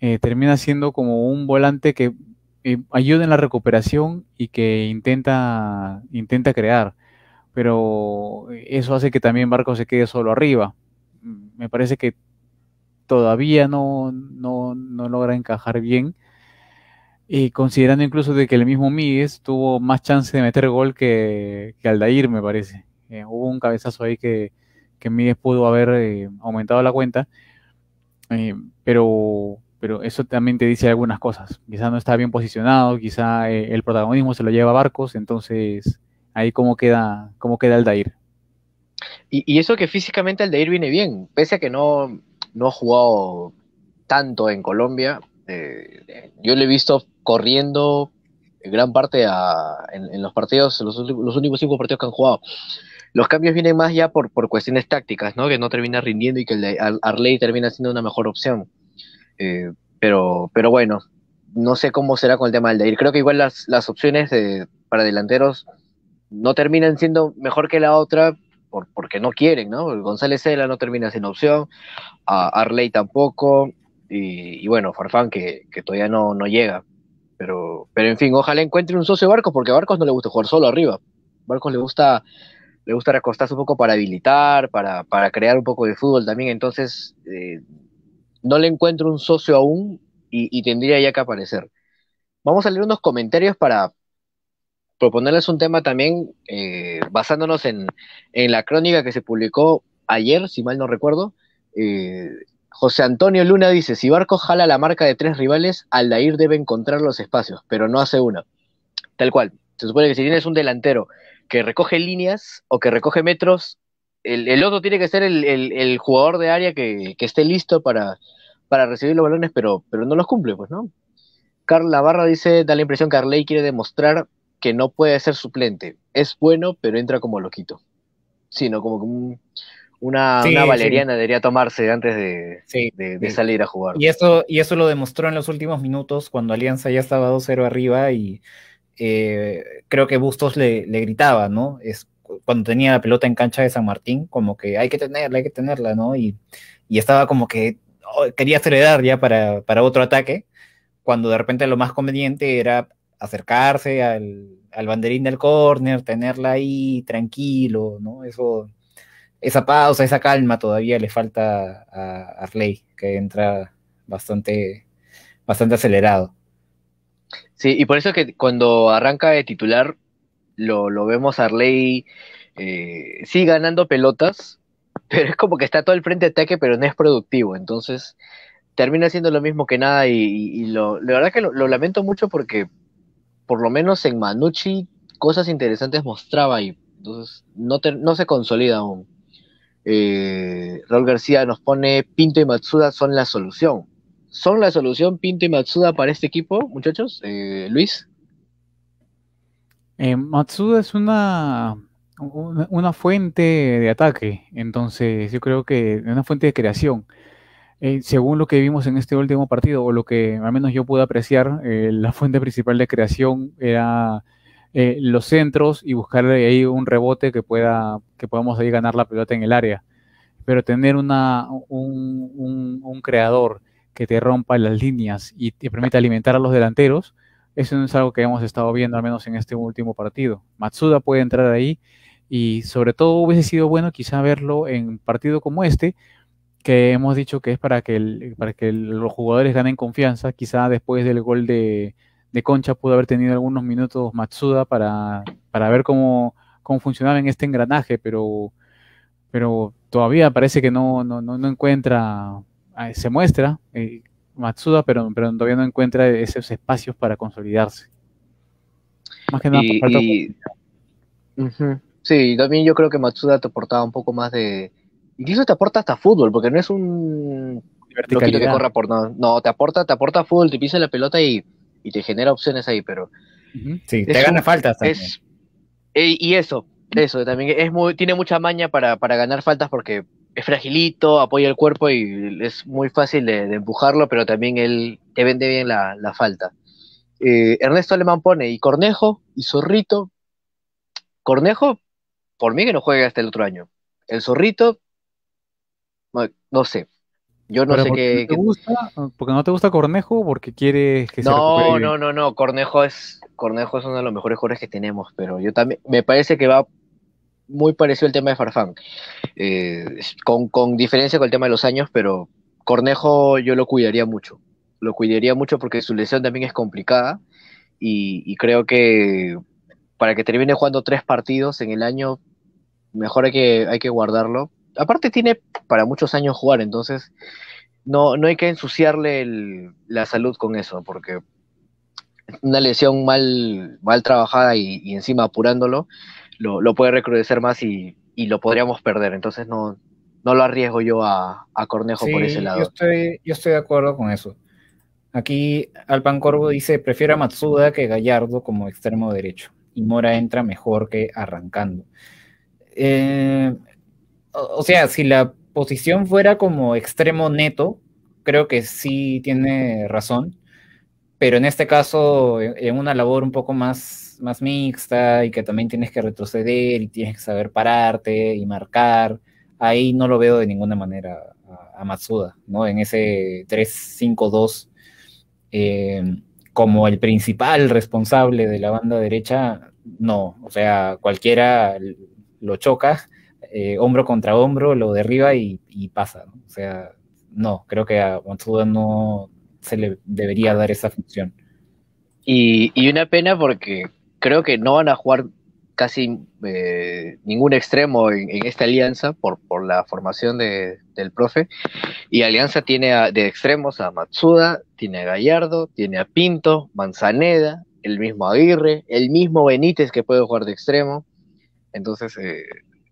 eh, termina siendo como un volante que eh, ayuda en la recuperación y que intenta, intenta crear pero eh, eso hace que también Barco se quede solo arriba. Mm, me parece que todavía no, logra encajar bien. Y considerando incluso de que el mismo Míguez tuvo más chance de meter gol que, Aldair, me parece. Eh, hubo un cabezazo ahí que, que Míguez pudo haber eh, aumentado la cuenta. pero, pero eso también te dice algunas cosas. Quizá no está bien posicionado, quizá el protagonismo se lo lleva a Barcos, entonces ahí cómo queda, cómo queda Aldair. Y, y eso que físicamente Aldair viene bien, pese a que no, no ha jugado tanto en Colombia, eh, yo lo he visto corriendo gran parte en, los partidos, los, los, últimos cinco partidos que han jugado. Los cambios vienen más ya por, por cuestiones tácticas, ¿no? Que no termina rindiendo y que el Arley termina siendo una mejor opción. Eh, pero, pero bueno, no sé cómo será con el tema del Deir. Creo que igual las, opciones para delanteros no terminan siendo mejor que la otra porque no quieren, ¿no? González Cela no termina sin opción, a Arley tampoco, y, bueno, Farfán que, todavía no, no, llega. Pero, pero en fin, ojalá encuentre un socio Barcos, porque a Barcos no le gusta jugar solo arriba. Barcos le gusta, le gusta recostarse un poco para habilitar, para, crear un poco de fútbol también. Entonces, eh, no le encuentro un socio aún y tendría ya que aparecer. Vamos a leer unos comentarios para, proponerles un tema también eh, basándonos en, la crónica que se publicó ayer, si mal no recuerdo. Eh, José Antonio Luna dice, si Barco jala la marca de tres rivales, Aldair debe encontrar los espacios, pero no hace uno Tal cual. Se supone que si tienes un delantero que recoge líneas o que recoge metros, el, otro tiene que ser el, jugador de área que, esté listo para, para, recibir los balones, pero, pero no los cumple, pues, ¿no? Carla Barra dice, da la impresión que Arley quiere demostrar que no puede ser suplente. Es bueno, pero entra como loquito. Sino como una, valeriana debería tomarse antes de, salir a jugar. Y eso, y eso lo demostró en los últimos minutos cuando Alianza ya estaba 2-0 arriba y eh, creo que Bustos le, gritaba, ¿no? Es, cuando tenía la pelota en cancha de San Martín, como que hay que tenerla, hay que tenerla, ¿no? Y, estaba como que oh, quería acelerar ya para, para otro ataque, cuando de repente lo más conveniente era acercarse al, banderín del córner, tenerla ahí tranquilo, ¿no? Eso, esa pausa, esa calma todavía le falta a Arley, que entra bastante, bastante acelerado. Sí, y por eso que cuando arranca de titular, lo, vemos a Arley eh, sí ganando pelotas, pero es como que está todo el frente de ataque, pero no es productivo. Entonces termina siendo lo mismo que nada y, lo, la verdad que lo lamento mucho porque por lo menos en Manucci cosas interesantes mostraba y entonces no, no se consolida aún. Eh, Raúl García nos pone Pinto y Matsuda son la solución. ¿Son la solución Pinto y Matsuda para este equipo, muchachos? Eh, Luis. Eh, Matsuda es una, una, fuente de ataque, entonces yo creo que es una fuente de creación. Eh, según lo que vimos en este último partido, o lo que al menos yo pude apreciar, eh, la fuente principal de creación era eh, los centros y buscar ahí un rebote que pueda, que podamos ahí ganar la pelota en el área. Pero tener una, un, creador que te rompa las líneas y te permita alimentar a los delanteros, eso no es algo que hemos estado viendo, al menos en este último partido. Matsuda puede entrar ahí y sobre todo hubiese sido bueno quizá verlo en partido como este, que hemos dicho que es para que, para que los jugadores ganen confianza. Quizá después del gol de, de Concha pudo haber tenido algunos minutos Matsuda para, para ver cómo, cómo, funcionaba en este engranaje, pero, pero todavía parece que no, no, no, encuentra, eh, se muestra eh, Matsuda, pero, pero todavía no encuentra esos espacios para consolidarse. Más que nada, Sí, también yo creo que Matsuda te aportaba un poco más de, Incluso te aporta hasta fútbol, porque no es un loquito que corra por no. No, te aporta, te aporta fútbol, te pisa la pelota y, te genera opciones ahí, pero. Sí, te gana faltas también. y eso, eso, también es muy, tiene mucha maña para, ganar faltas porque es fragilito, apoya el cuerpo y es muy fácil de, empujarlo, pero también él te vende bien la, falta. Eh, Ernesto Alemán pone y Cornejo y Zorrito. Cornejo, por mí que no juegue hasta el otro año. El Zorrito, no, sé. Yo no sé qué. No gusta, porque no te gusta Cornejo porque quieres que no, se No, no, no, Cornejo es Cornejo es uno de los mejores jugadores que tenemos, pero yo también me parece que va muy parecido el tema de Farfán. Eh, con, diferencia con el tema de los años, pero Cornejo yo lo cuidaría mucho. Lo cuidaría mucho porque su lesión también es complicada y, creo que para que termine jugando tres partidos en el año, mejor que, hay que guardarlo aparte tiene para muchos años jugar, entonces no, no hay que ensuciarle la salud con eso, porque una lesión mal, mal trabajada y, encima apurándolo, lo, puede recrudecer más y, lo podríamos perder. Entonces no, no lo arriesgo yo a, Cornejo por ese lado. Yo estoy, yo estoy de acuerdo con eso. Aquí Alpan Corvo dice, prefiero a Matsuda que Gallardo como extremo derecho. Y Mora entra mejor que arrancando. Eh, o sea, si la posición fuera como extremo neto, creo que sí tiene razón, pero en este caso, e-, en una labor un poco más, más mixta y que también tienes que retroceder y tienes que saber pararte y marcar, ahí no lo veo de ninguna manera a, Matsuda, ¿no? En ese 3-5-2, em, como el principal responsable de la banda derecha, no, o sea, cualquiera lo choca eh, hombro contra hombro, lo derriba y, pasa. O sea, no, creo que a Matsuda no se le debería dar esa función. Y, una pena porque creo que no van a jugar casi eh, ningún extremo en, esta alianza por, la formación del profe. Y Alianza tiene de extremos a Matsuda, tiene a Gallardo, tiene a Pinto, Manzaneda, el mismo Aguirre, el mismo Benítez que puede jugar de extremo. Entonces, eh,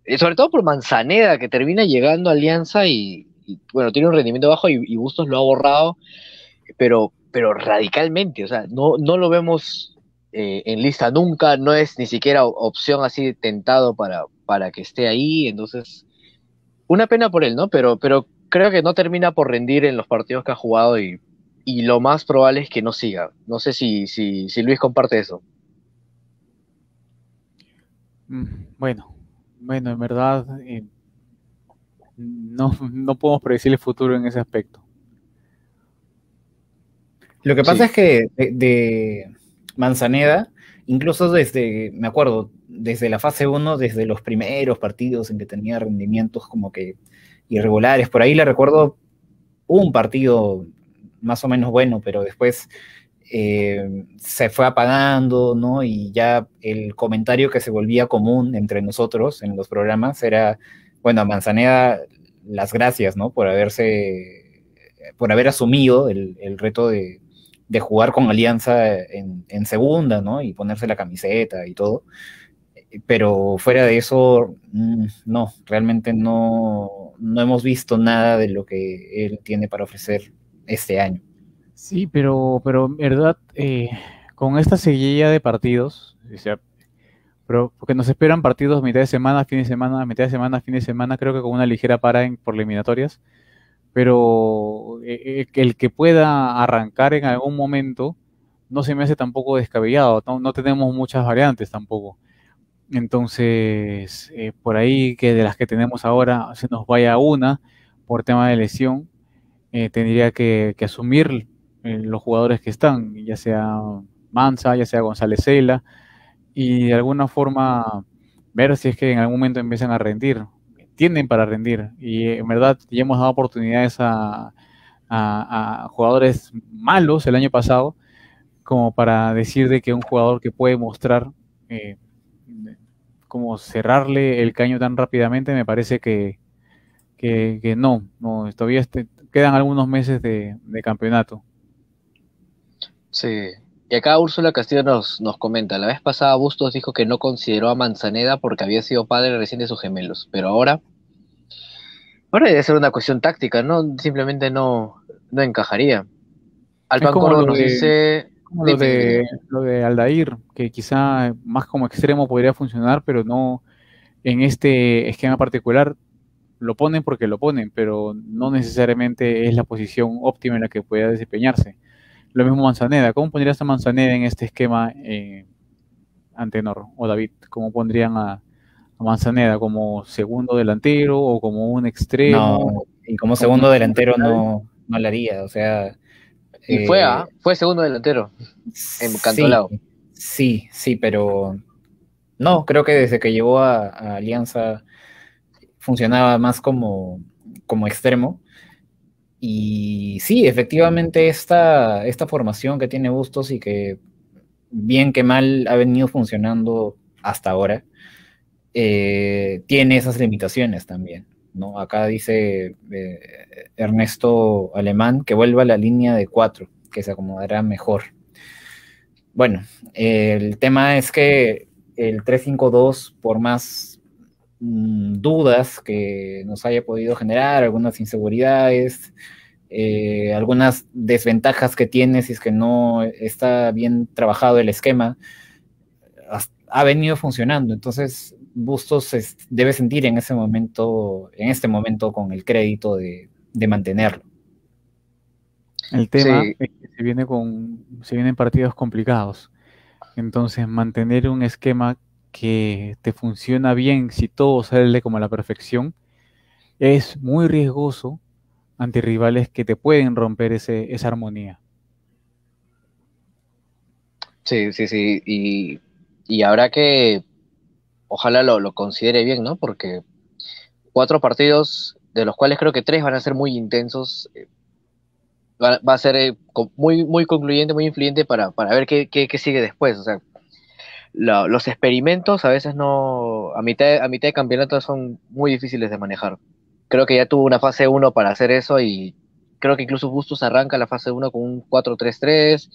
eh, sobre todo por Manzaneda, que termina llegando a Alianza y, bueno, tiene un rendimiento bajo y, Bustos lo ha borrado, pero, pero radicalmente, o sea, no, no lo vemos eh, en lista nunca, no es ni siquiera opción así tentado para, para que esté ahí, entonces, una pena por él, ¿no? Pero, pero creo que no termina por rendir en los partidos que ha jugado y, y lo más probable es que no siga. No sé si, si, si Luis comparte eso. Mm, bueno, bueno, en verdad eh, no, podemos predecir el futuro en ese aspecto. Lo que pasa es que de, de, Manzaneda, incluso desde, me acuerdo, desde la fase 1, desde los primeros partidos en que tenía rendimientos como que irregulares, por ahí le recuerdo un partido más o menos bueno, pero después eh, se fue apagando, ¿no? Y ya el comentario que se volvía común entre nosotros en los programas era, bueno, a Manzaneda las gracias, ¿no? Por haberse, por haber asumido el, reto de, jugar con Alianza en, segunda, ¿no? Y ponerse la camiseta y todo. Pero fuera de eso, mm, no, realmente no, no hemos visto nada de lo que él tiene para ofrecer este año. Sí, pero, pero verdad, eh, con esta seguida de partidos, o sea, pero porque nos esperan partidos mitad de semana, fin de semana, mitad de semana, fin de semana, creo que con una ligera para en, por eliminatorias, pero eh, eh, el que pueda arrancar en algún momento no se me hace tampoco descabellado, no, tenemos muchas variantes tampoco. Entonces, por ahí que de las que tenemos ahora se nos vaya una por tema de lesión, tendría que, que asumir los jugadores que están, ya sea Mansa, ya sea González Cela, y de alguna forma ver si es que en algún momento empiezan a rendir, tienden para rendir, y en verdad ya hemos dado oportunidades a, jugadores malos el año pasado, como para decir de que un jugador que puede mostrar eh, como cerrarle el caño tan rápidamente, me parece que, que, no, no, todavía este, quedan algunos meses de campeonato. Sí. Y acá Úrsula Castillo nos, nos comenta, la vez pasada Bustos dijo que no consideró a Manzaneda porque había sido padre recién de sus gemelos, pero ahora... Ahora debe ser una cuestión táctica, ¿no? Simplemente no, no encajaría. al Córdoba nos dice... Como lo, de, lo de Aldair, que quizá más como extremo podría funcionar, pero no en este esquema particular lo ponen porque lo ponen, pero no necesariamente es la posición óptima en la que pueda desempeñarse. Lo mismo Manzaneda. ¿Cómo pondrías a Manzaneda en este esquema, eh, Antenor o David? ¿Cómo pondrían a, Manzaneda? ¿Como segundo delantero o como un extremo? No, y como segundo delantero no, no lo haría. O sea. Y fue, eh, ¿ah? fue segundo delantero en Cantolao. Sí, sí, pero. No, creo que desde que llegó a, a Alianza funcionaba más como, como extremo y sí, efectivamente esta, esta formación que tiene Bustos y que bien que mal ha venido funcionando hasta ahora, eh, tiene esas limitaciones también. ¿no? Acá dice eh, Ernesto Alemán que vuelva a la línea de cuatro, que se acomodará mejor. Bueno, el tema es que el 352, por más Mm, dudas que nos haya podido generar, algunas inseguridades, eh, algunas desventajas que tiene si es que no está bien trabajado el esquema, ha venido funcionando. Entonces, Bustos debe sentir en ese momento, en este momento, con el crédito de, mantenerlo. El tema es que se viene con, se vienen partidos complicados. Entonces, mantener un esquema que te funciona bien si todo sale como a la perfección, es muy riesgoso ante rivales que te pueden romper ese, esa armonía. Sí, sí, sí. Y, habrá que, ojalá lo, considere bien, ¿no? Porque cuatro partidos, de los cuales creo que tres van a ser muy intensos, eh, va, a ser eh, muy, muy concluyente, muy influyente para, para ver qué, qué sigue después. O sea, los experimentos a veces no, a mitad, de, a mitad de campeonato son muy difíciles de manejar. Creo que ya tuvo una fase 1 para hacer eso y creo que incluso Bustos arranca la fase 1 con un 4-3-3,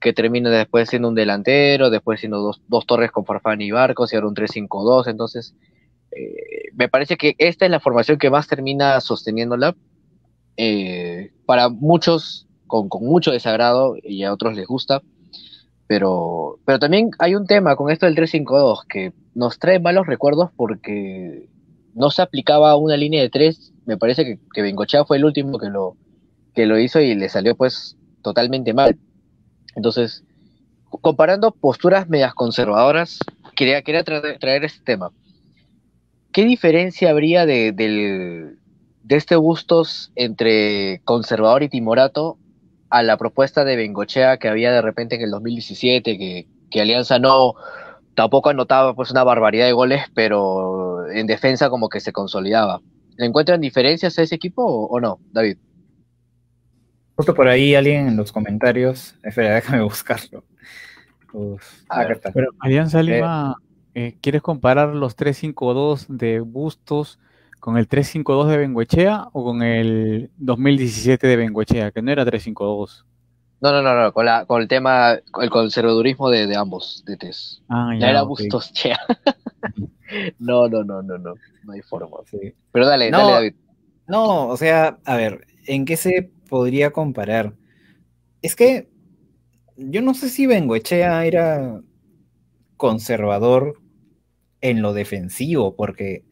que termina después siendo un delantero, después siendo dos, torres con Farfán y Barcos y ahora un 3-5-2. Entonces, eh, me parece que esta es la formación que más termina sosteniéndola. Eh, para muchos, con mucho desagrado y a otros les gusta pero, pero también hay un tema con esto del 352 que nos trae malos recuerdos porque no se aplicaba una línea de tres. Me parece que, que Bengochea fue el último que lo, que lo hizo y le salió pues totalmente mal. Entonces, comparando posturas medias conservadoras, quería, traer, este tema. ¿Qué diferencia habría de, del, de este Bustos entre conservador y timorato a la propuesta de Bengochea que había de repente en el 2017, que, Alianza no tampoco anotaba pues una barbaridad de goles, pero en defensa como que se consolidaba. ¿Le encuentran diferencias a ese equipo o, no, David? Justo por ahí alguien en los comentarios, espera, déjame buscarlo. Pero Alianza eh, Lima, eh, ¿quieres comparar los 3-5-2 de Bustos ¿Con el 352 de Benguechea o con el 2017 de Benguechea, que no era 352? No, no, no, no, con, la, con el tema, el conservadurismo de, ambos, de TES. Ah, ya, era no, no, no, no, no, no hay forma. Pero dale, dale, David. No, o sea, a ver, ¿en qué se podría comparar? Es que yo no sé si Bengoechea era conservador en lo defensivo, porque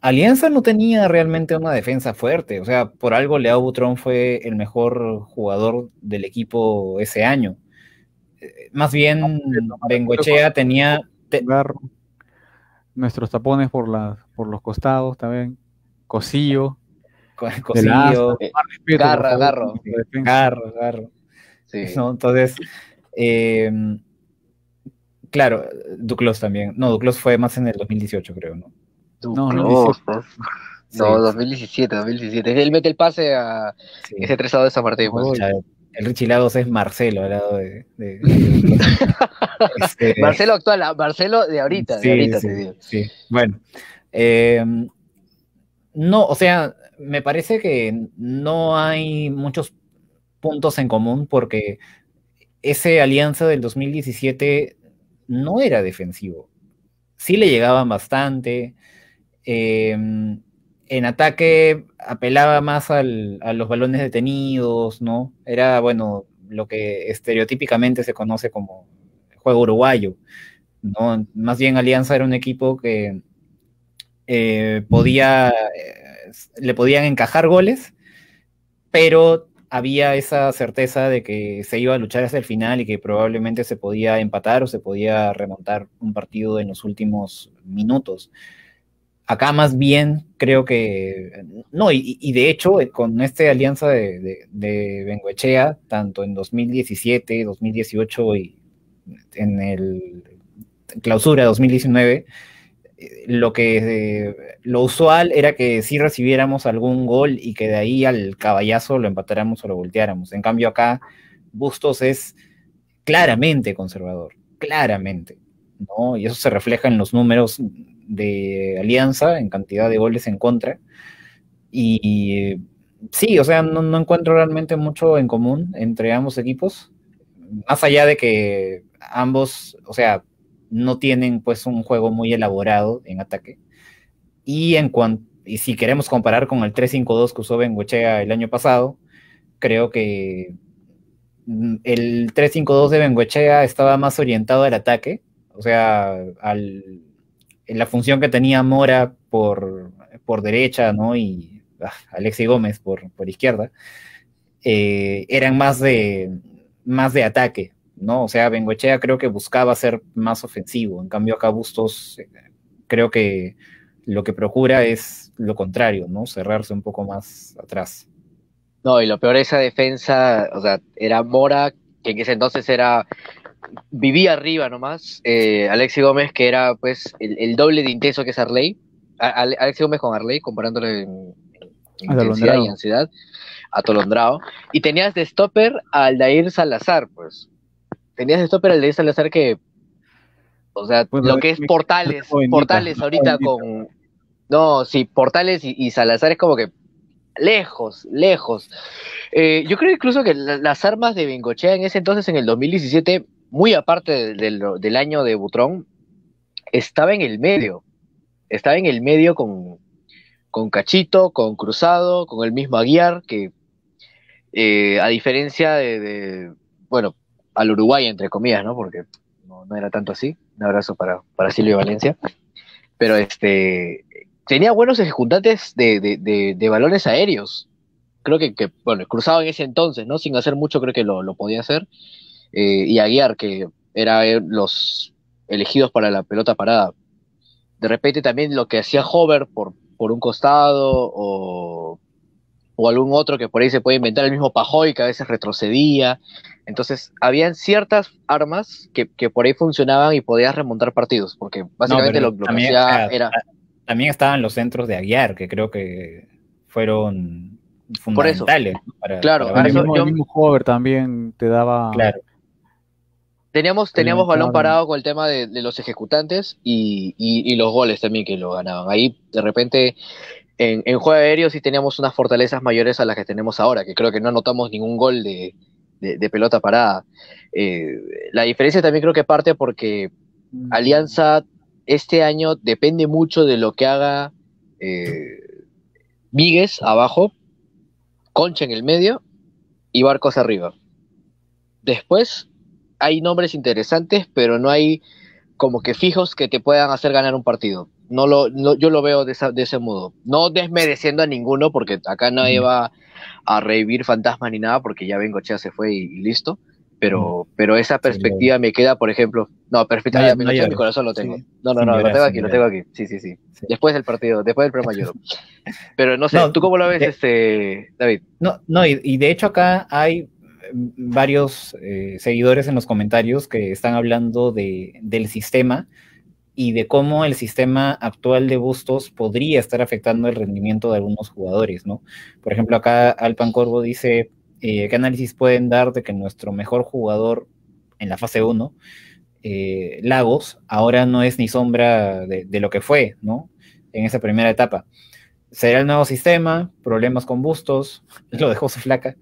Alianza no tenía realmente una defensa fuerte, o sea, por algo Leao Butrón fue el mejor jugador del equipo ese año. Eh, más bien, Bengochea tenía... nuestros tapones por, los costados también, Cosillo. Cosillo, garra, garro, garro, garro. entonces, em, claro, Duclos también. No, Duclos fue más en el 2018, creo, ¿no? No, no, no, 2017, 2017. Él mete el pase a ese tresado de San Martín. Pues. el Richie Lagos es Marcelo al lado de. Este, Marcelo actual, ah, Marcelo de ahorita. de ahorita sí. Bueno. Em, no, o sea, me parece que no hay muchos puntos en común porque ese alianza del 2017 no era defensivo. Sí le llegaban bastante, Em, en ataque apelaba más a los balones detenidos, ¿no? Era, bueno, lo que estereotípicamente se conoce como juego uruguayo, ¿no? Más bien Alianza era un equipo que eh, podía, eh, le podían encajar goles, pero había esa certeza de que se iba a luchar hasta el final y que probablemente se podía empatar o se podía remontar un partido en los últimos minutos. Acá más bien creo que, no, y, de hecho eh, con esta alianza de, de, Benguechea, tanto en 2017, 2018 y en el clausura 2019, eh, lo que eh, lo usual era que si sí recibiéramos algún gol y que de ahí al caballazo lo empatáramos o lo volteáramos. En cambio acá Bustos es claramente conservador, claramente. Y eso se refleja en los números de Alianza, en cantidad de goles en contra. Y sí, o sea, no, encuentro realmente mucho en común entre ambos equipos, más allá de que ambos, o sea, no tienen pues un juego muy elaborado en ataque. Y en y si queremos comparar con el 3-5-2 que usó Bengochea el año pasado, creo que mm, el 3-5-2 de Bengochea estaba más orientado al ataque o sea, en la función que tenía Mora por, por derecha, ¿no? Y Alexis ah, Alexi Gómez por, izquierda, eh, eran más de, más de ataque, ¿no? O sea, Bengochea creo que buscaba ser más ofensivo. En cambio, acá Bustos eh, creo que lo que procura es lo contrario, ¿no? Cerrarse un poco más atrás. No, y lo peor de esa defensa, o sea, era Mora, que en ese entonces era vivía arriba nomás eh, Alexi Gómez, que era pues el, doble de intenso que es Arley. Alexi Gómez con Arley, comparándole en, y ansiedad, a Tolondrao. Y tenías de stopper a Aldair Salazar, pues. Tenías de stopper a Aldair Salazar que. O sea, lo que es Portales, Portales ahorita con. No, sí, Portales y, Salazar es como que lejos, lejos. Eh, yo creo incluso que las armas de Bengochea en ese entonces, en el 2017, muy aparte del, año de Butrón, estaba en el medio. Estaba en el medio con, con Cachito, con Cruzado, con el mismo Aguiar, que eh, a diferencia de, bueno, al Uruguay, entre comillas, ¿no? Porque no, era tanto así. Un abrazo para, para Silvio Valencia. Pero este, tenía buenos ejecutantes de, de, de balones aéreos. Creo que, que, bueno, Cruzado en ese entonces, ¿no? Sin hacer mucho, creo que lo, lo podía hacer. Eh, y Aguiar, que era eh, los elegidos para la pelota parada. De repente también lo que hacía Hover por, por un costado o, algún otro que por ahí se puede inventar, el mismo Pajoy que a veces retrocedía. Entonces, habían ciertas armas que, por ahí funcionaban y podías remontar partidos, porque básicamente lo, que hacía era... También estaban los centros de Aguiar, que creo que fueron fundamentales. claro, el mismo Hover también te daba... Teníamos, teníamos balón parado con el tema de, los ejecutantes y, los goles también que lo ganaban. Ahí de repente en, en juego aéreo sí teníamos unas fortalezas mayores a las que tenemos ahora, que creo que no anotamos ningún gol de, pelota parada. Eh, la diferencia también creo que parte porque mm. Alianza este año depende mucho de lo que haga eh, abajo, Concha en el medio y Barcos arriba. Después hay nombres interesantes, pero no hay como que fijos que te puedan hacer ganar un partido. No lo, yo lo veo de, de, ese modo. No desmereciendo a ninguno, porque acá no iba a revivir fantasmas ni nada, porque ya Bengochea se fue y, listo. Pero, pero esa perspectiva me queda, por ejemplo. No, perfectamente, mi corazón lo tengo. No, no, no, lo tengo aquí, lo tengo aquí. Sí, sí, sí, Después del partido, después del programa lloro. Pero no sé, ¿tú cómo lo ves, eh, este, David? No, no y de hecho acá hay varios eh, seguidores en los comentarios que están hablando del sistema y de cómo el sistema actual de Bustos podría estar afectando el rendimiento de algunos jugadores, ¿no? Por ejemplo, acá Alpan Corvo dice, eh, ¿qué análisis pueden dar de que nuestro mejor jugador en la fase 1, eh, Lagos, ahora no es ni sombra de, lo que fue, ¿no? En esa primera etapa. ¿Será el nuevo sistema? ¿Problemas con Bustos? ¿Lo dejó su flaca?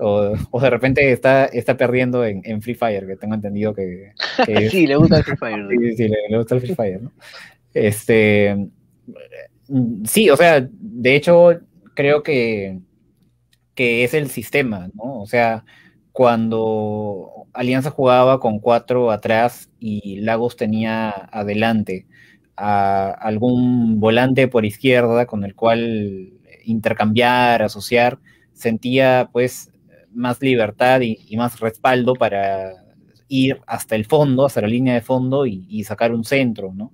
O, de repente está, está perdiendo en, Free Fire, que tengo entendido que... sí, le gusta el Free Fire. Sí, sí, le, gusta el Free Fire, ¿no? Este, sí, o sea, de hecho, creo que, que es el sistema, ¿no? O sea, cuando Alianza jugaba con cuatro atrás y Lagos tenía adelante a algún volante por izquierda con el cual intercambiar, asociar, sentía pues más libertad y, más respaldo para ir hasta el fondo, hasta la línea de fondo y, sacar un centro, ¿no?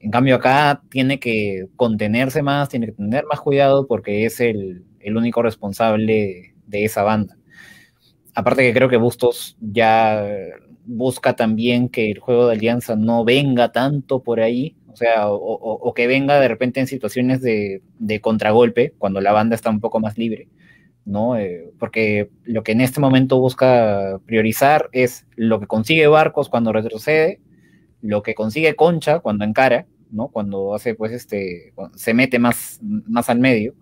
En cambio acá tiene que contenerse más, tiene que tener más cuidado porque es el, único responsable de esa banda. Aparte que creo que Bustos ya busca también que el juego de alianza no venga tanto por ahí, o sea, o, que venga de repente en situaciones de, contragolpe, cuando la banda está un poco más libre. ¿no? Eh, porque lo que en este momento busca priorizar es lo que consigue Barcos cuando retrocede, lo que consigue Concha cuando encara, ¿no? Cuando hace, pues, este, se mete más, más al medio,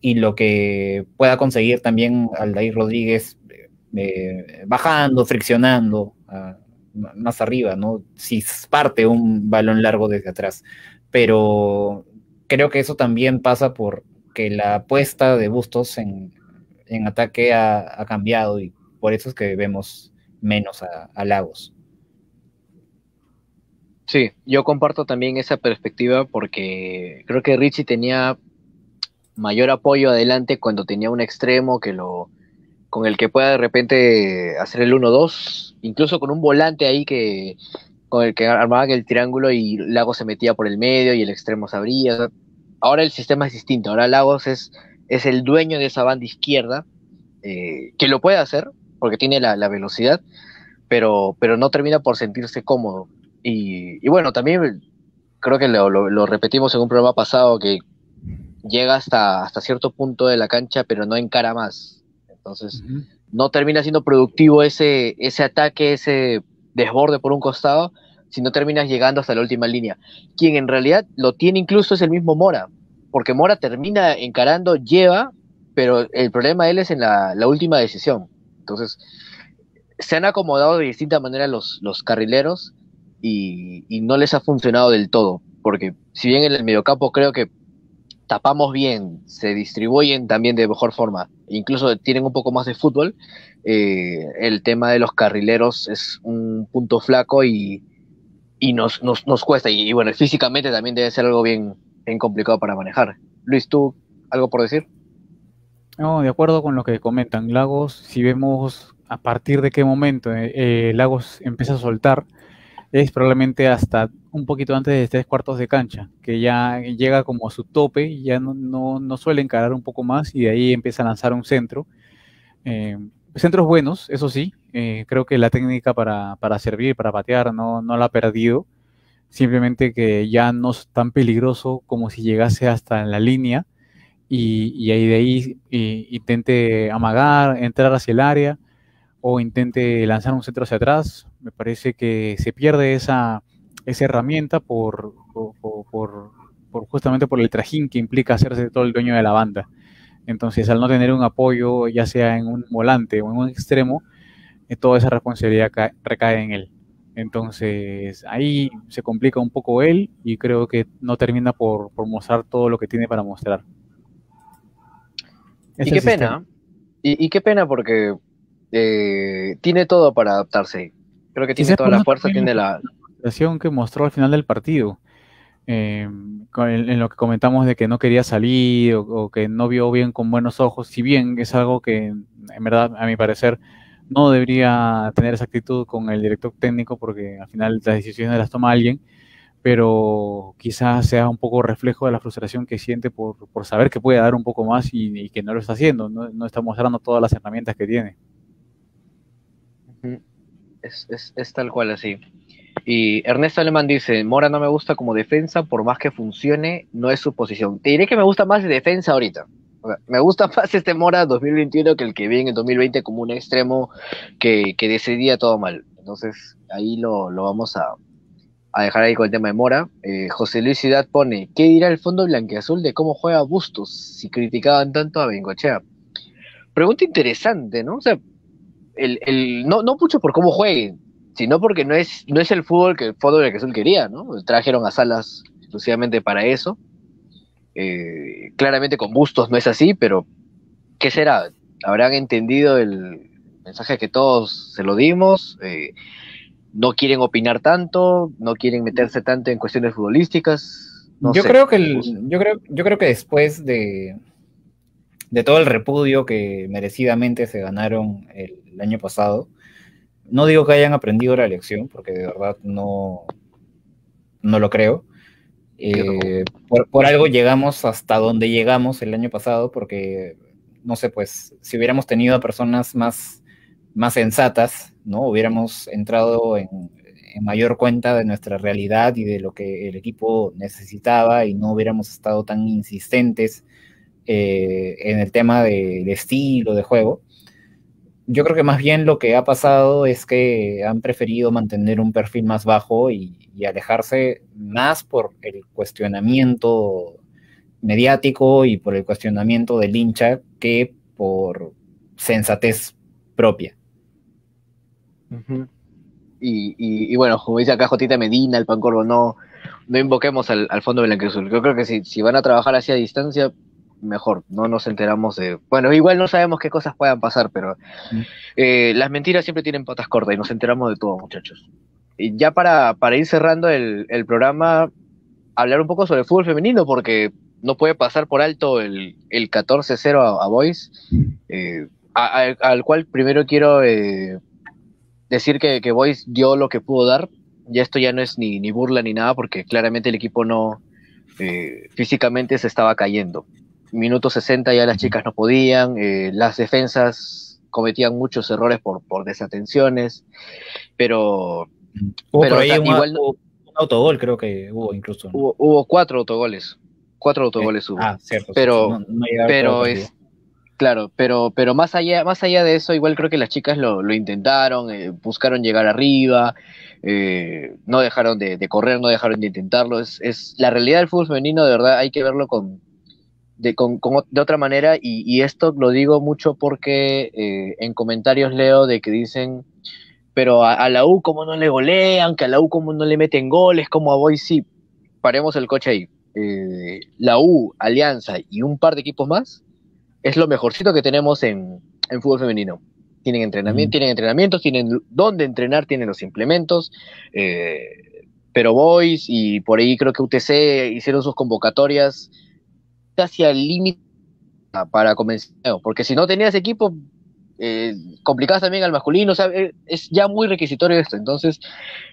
Y, lo que pueda conseguir también Aldair Rodríguez eh, bajando, friccionando ah, más arriba, ¿no? Si parte un balón largo desde atrás. Pero creo que eso también pasa por que la apuesta de Bustos en, ataque ha, cambiado y por eso es que vemos menos a, Lagos. Sí, yo comparto también esa perspectiva porque creo que Richie tenía mayor apoyo adelante cuando tenía un extremo que lo con el que pueda de repente hacer el 1-2, incluso con un volante ahí que con el que armaban el triángulo y Lagos se metía por el medio y el extremo se abría ahora el sistema es distinto, ahora Lagos es, es el dueño de esa banda izquierda, eh, que lo puede hacer, porque tiene la, velocidad, pero, pero no termina por sentirse cómodo. Y, bueno, también creo que lo, repetimos en un programa pasado, que llega hasta, hasta cierto punto de la cancha, pero no encara más. Entonces, no termina siendo productivo ese, ese ataque, ese desborde por un costado, si no terminas llegando hasta la última línea. Quien en realidad lo tiene incluso es el mismo Mora, porque Mora termina encarando, lleva, pero el problema de él es en la, última decisión. Entonces, se han acomodado de distinta manera los, los carrileros y, no les ha funcionado del todo, porque si bien en el mediocampo creo que tapamos bien, se distribuyen también de mejor forma, incluso tienen un poco más de fútbol, eh, el tema de los carrileros es un punto flaco y, y nos, nos, nos cuesta. Y, bueno, físicamente también debe ser algo bien, complicado para manejar. Luis, ¿tú algo por decir? No, de acuerdo con lo que comentan. Lagos, si vemos a partir de qué momento eh, eh, Lagos empieza a soltar, es probablemente hasta un poquito antes de tres cuartos de cancha, que ya llega como a su tope, ya no, no, suele encarar un poco más y de ahí empieza a lanzar un centro. Eh, centros buenos, eso sí. Eh, creo que la técnica para, servir, para patear, no, no la ha perdido. Simplemente que ya no es tan peligroso como si llegase hasta en la línea y, ahí de ahí eh, intente amagar, entrar hacia el área o intente lanzar un centro hacia atrás. Me parece que se pierde esa, herramienta por, por justamente por el trajín que implica hacerse todo el dueño de la banda. Entonces, al no tener un apoyo, ya sea en un volante o en un extremo, eh, toda esa responsabilidad recae en él. Entonces, ahí se complica un poco él y creo que no termina por, mostrar todo lo que tiene para mostrar. y qué pena, y, qué pena porque eh, tiene todo para adaptarse. Creo que tiene toda la fuerza, tiene la... La que mostró al final del partido. Em, en, lo que comentamos de que no quería salir o, que no vio bien con buenos ojos, si bien es algo que en verdad a mi parecer no debería tener esa actitud con el director técnico porque al final las decisiones las toma alguien, pero quizás sea un poco reflejo de la frustración que siente por, saber que puede dar un poco más y, que no lo está haciendo, no, está mostrando todas las herramientas que tiene. es tal cual así. Y Ernesto Alemán dice, Mora no me gusta como defensa, por más que funcione, no es su posición. Te diré que me gusta más de defensa ahorita. me gusta más este Mora 2021 que el que viene en el 2020 como un extremo que, que decidía todo mal. Entonces ahí lo, lo vamos a, a, dejar ahí con el tema de Mora. Eh, José Luis Ciudad pone, ¿qué dirá el fondo blanqueazul de cómo juega Bustos si criticaban tanto a Bengochea? Pregunta interesante, ¿no? O sea, el, el, no, no mucho por cómo jueguen, sino porque no es, no es el fútbol que el fútbol que Azul quería, ¿no? Trajeron a Salas exclusivamente para eso. Eh, claramente con Bustos no es así, pero ¿qué será? ¿Habrán entendido el mensaje que todos se lo dimos? Eh, no quieren opinar tanto, no quieren meterse tanto en cuestiones futbolísticas. yo creo que yo creo, que después de, de todo el repudio que merecidamente se ganaron el año pasado, no digo que hayan aprendido la lección, porque de verdad no, no lo creo. Eh, por, algo llegamos hasta donde llegamos el año pasado, porque, no sé, pues si hubiéramos tenido a personas más, más sensatas, ¿no? Hubiéramos entrado en, mayor cuenta de nuestra realidad y de lo que el equipo necesitaba y no hubiéramos estado tan insistentes eh, en el tema del estilo de juego yo creo que más bien lo que ha pasado es que han preferido mantener un perfil más bajo y, alejarse más por el cuestionamiento mediático y por el cuestionamiento del hincha que por sensatez propia. y, bueno, como dice acá Jotita Medina, el Pancorvo, no, no invoquemos al, al fondo Azul. Yo creo que si, si van a trabajar así a distancia, mejor, no nos enteramos de... Bueno, igual no sabemos qué cosas puedan pasar, pero eh, las mentiras siempre tienen patas cortas y nos enteramos de todo, muchachos. Y ya para, ir cerrando el, programa, hablar un poco sobre fútbol femenino, porque no puede pasar por alto el, 14-0 a, Boys, eh, al cual primero quiero eh, decir que, que Boys dio lo que pudo dar. Y esto ya no es ni, ni burla ni nada, porque claramente el equipo no físicamente se estaba cayendo minuto 60 ya las chicas no podían, eh, las defensas cometían muchos errores por, por desatenciones, pero, pero un autogol creo que hubo incluso. Hubo, cuatro autogoles, cuatro autogoles hubo. Ah, cierto. Pero, pero es, claro, pero, pero más allá, más allá de eso, igual creo que las chicas lo, intentaron, eh, buscaron llegar arriba, eh, no dejaron de, de, correr, no dejaron de intentarlo. Es, es la realidad del fútbol femenino, de verdad, hay que verlo con, de, otra manera y, esto lo digo mucho porque eh, en comentarios leo de que dicen, pero a, la U como no le golean, que a la U como no le meten goles, como a Boy sí. Paremos el coche ahí. Eh, la U, Alianza y un par de equipos más es lo mejorcito que tenemos en, fútbol femenino. Tienen, entrenamiento, tienen entrenamientos, tienen dónde entrenar, tienen los implementos. Eh, pero Boys y por ahí creo que UTC hicieron sus convocatorias hacia el límite para comenzar, porque si no tenías equipo, eh, también al masculino, o sea, eh, es ya muy requisitorio esto. Entonces,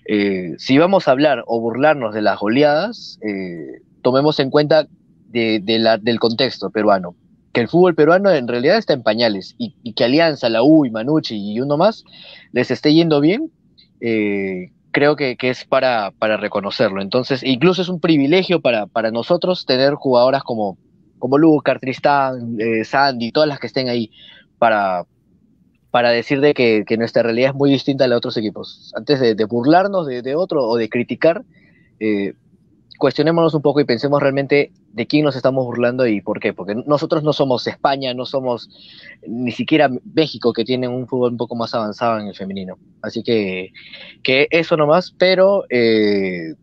eh, si vamos a hablar o burlarnos de las oleadas eh, tomemos en cuenta del contexto peruano, que el fútbol peruano en realidad está en pañales y, que Alianza, la U y Manucci y uno más les esté yendo bien. Creo que, es para, reconocerlo. Entonces, incluso es un privilegio para nosotros tener jugadoras como, como Lucas, Tristán, eh, Sandy, todas las que estén ahí, para, para decir que, nuestra realidad es muy distinta a la de otros equipos. Antes de, burlarnos de, otro o de criticar, eh, cuestionémonos un poco y pensemos realmente de quién nos estamos burlando y por qué. Porque nosotros no somos España, no somos ni siquiera México, que tienen un fútbol un poco más avanzado en el femenino. Así que, que eso nomás, pero eh,